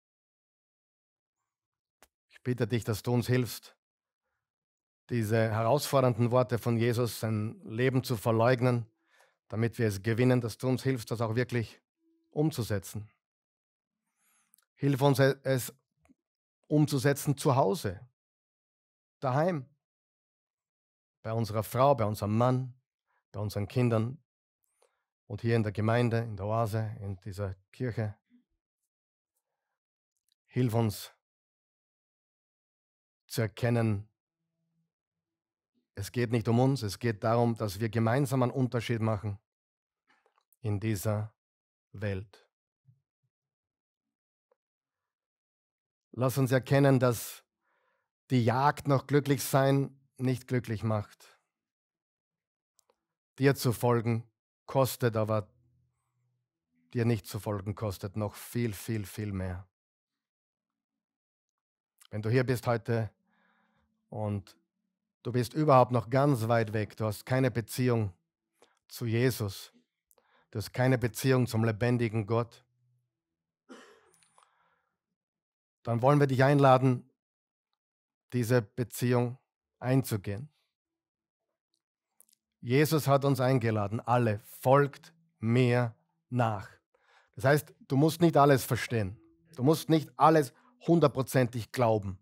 Ich bitte dich, dass du uns hilfst, diese herausfordernden Worte von Jesus, sein Leben zu verleugnen, damit wir es gewinnen, dass du uns hilfst, das auch wirklich umzusetzen. Hilf uns äh, es umzusetzen zu Hause, daheim, bei unserer Frau, bei unserem Mann, bei unseren Kindern und hier in der Gemeinde, in der Oase, in dieser Kirche. Hilf uns zu erkennen, es geht nicht um uns, es geht darum, dass wir gemeinsam einen Unterschied machen in dieser Welt. Lass uns erkennen, dass die Jagd nach Glücklichsein nicht glücklich macht. Dir zu folgen kostet aber, dir nicht zu folgen kostet noch viel, viel, viel mehr. Wenn du hier bist heute und Du bist überhaupt noch ganz weit weg. Du hast keine Beziehung zu Jesus. Du hast keine Beziehung zum lebendigen Gott. Dann wollen wir dich einladen, diese Beziehung einzugehen. Jesus hat uns eingeladen, alle, folgt mir nach. Das heißt, du musst nicht alles verstehen. Du musst nicht alles hundertprozentig glauben.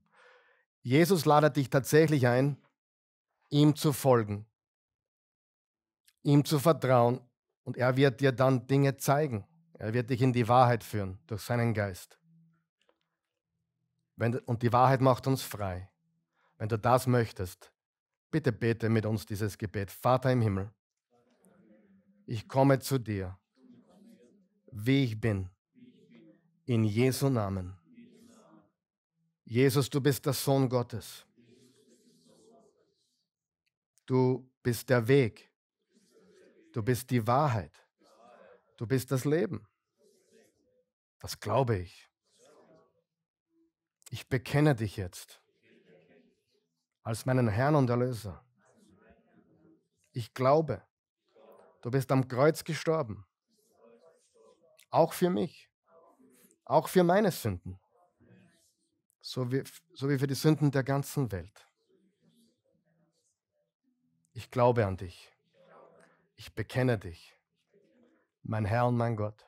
Jesus ladet dich tatsächlich ein, ihm zu folgen, ihm zu vertrauen und er wird dir dann Dinge zeigen. Er wird dich in die Wahrheit führen durch seinen Geist. Wenn, und die Wahrheit macht uns frei. Wenn du das möchtest, bitte bete mit uns dieses Gebet. Vater im Himmel, ich komme zu dir, wie ich bin, in Jesu Namen. Jesus, du bist der Sohn Gottes. Du bist der Weg. Du bist die Wahrheit. Du bist das Leben. Das glaube ich. Ich bekenne dich jetzt als meinen Herrn und Erlöser. Ich glaube, du bist am Kreuz gestorben. Auch für mich. Auch für meine Sünden. So wie, so wie für die Sünden der ganzen Welt. Ich glaube an dich. Ich bekenne dich. Mein Herr und mein Gott.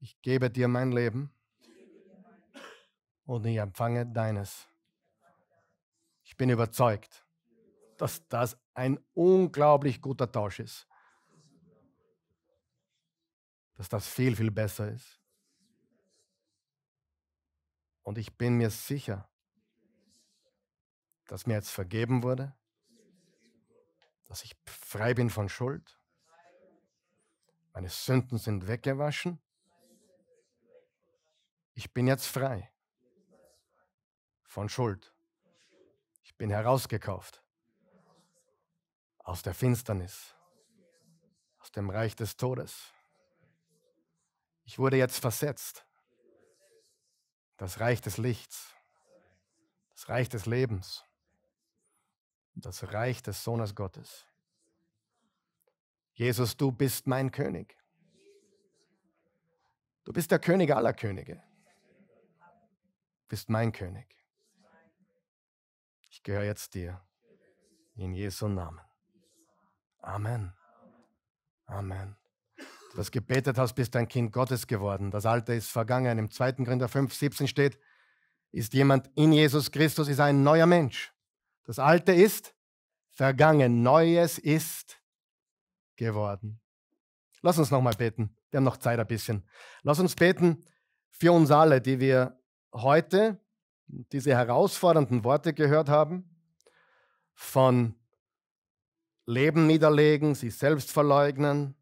Ich gebe dir mein Leben und ich empfange deines. Ich bin überzeugt, dass das ein unglaublich guter Tausch ist. Dass das viel, viel besser ist. Und ich bin mir sicher, dass mir jetzt vergeben wurde, dass ich frei bin von Schuld, meine Sünden sind weggewaschen, ich bin jetzt frei von Schuld, ich bin herausgekauft aus der Finsternis, aus dem Reich des Todes. Ich wurde jetzt versetzt, das Reich des Lichts, das Reich des Lebens das Reich des Sohnes Gottes. Jesus, du bist mein König. Du bist der König aller Könige. Du bist mein König. Ich gehöre jetzt dir. In Jesu Namen. Amen. Amen. Du das gebetet hast, bist ein Kind Gottes geworden. Das Alte ist vergangen. Im 2. Korinther 5, 17 steht, ist jemand in Jesus Christus, ist ein neuer Mensch. Das Alte ist vergangen, Neues ist geworden. Lass uns nochmal beten. Wir haben noch Zeit ein bisschen. Lass uns beten für uns alle, die wir heute diese herausfordernden Worte gehört haben von Leben niederlegen, sich selbst verleugnen,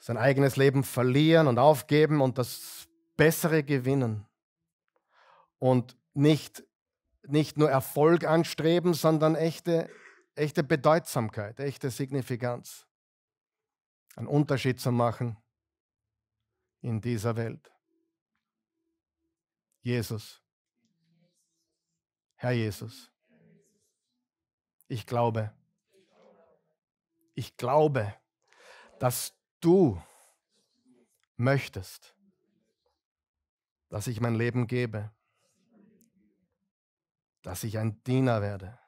sein eigenes Leben verlieren und aufgeben und das Bessere gewinnen und nicht nicht nur Erfolg anstreben, sondern echte, echte Bedeutsamkeit, echte Signifikanz. Einen Unterschied zu machen in dieser Welt. Jesus. Herr Jesus. Ich glaube. Ich glaube, dass du möchtest, dass ich mein Leben gebe dass ich ein Diener werde.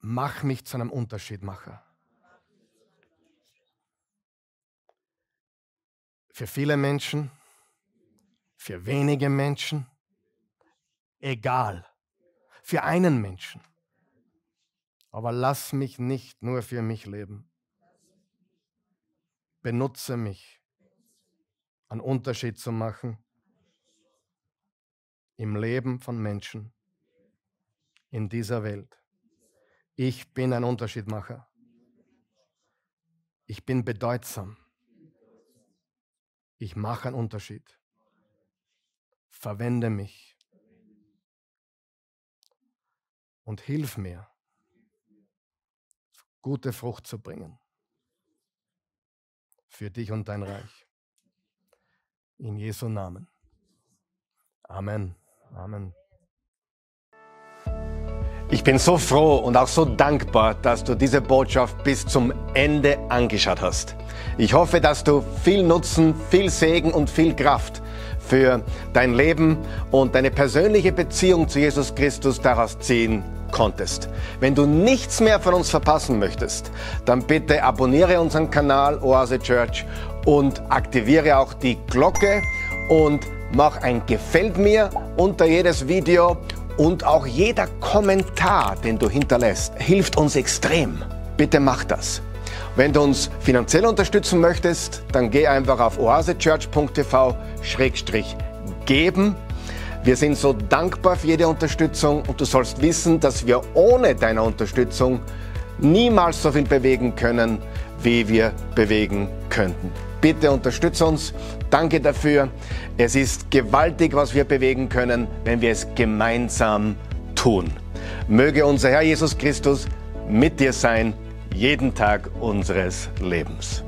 Mach mich zu einem Unterschiedmacher. Für viele Menschen, für wenige Menschen, egal, für einen Menschen. Aber lass mich nicht nur für mich leben. Benutze mich, einen Unterschied zu machen im Leben von Menschen in dieser Welt. Ich bin ein Unterschiedmacher. Ich bin bedeutsam. Ich mache einen Unterschied. Verwende mich. Und hilf mir, gute Frucht zu bringen. Für dich und dein Reich. In Jesu Namen. Amen. Amen. Ich bin so froh und auch so dankbar, dass du diese Botschaft bis zum Ende angeschaut hast. Ich hoffe, dass du viel Nutzen, viel Segen und viel Kraft für dein Leben und deine persönliche Beziehung zu Jesus Christus daraus ziehen konntest. Wenn du nichts mehr von uns verpassen möchtest, dann bitte abonniere unseren Kanal Oase Church und aktiviere auch die Glocke und mach ein Gefällt mir unter jedes Video und auch jeder Kommentar, den du hinterlässt, hilft uns extrem. Bitte mach das. Wenn du uns finanziell unterstützen möchtest, dann geh einfach auf oasechurch.tv-geben. Wir sind so dankbar für jede Unterstützung und du sollst wissen, dass wir ohne deine Unterstützung niemals so viel bewegen können, wie wir bewegen könnten. Bitte unterstütze uns. Danke dafür. Es ist gewaltig, was wir bewegen können, wenn wir es gemeinsam tun. Möge unser Herr Jesus Christus mit dir sein, jeden Tag unseres Lebens.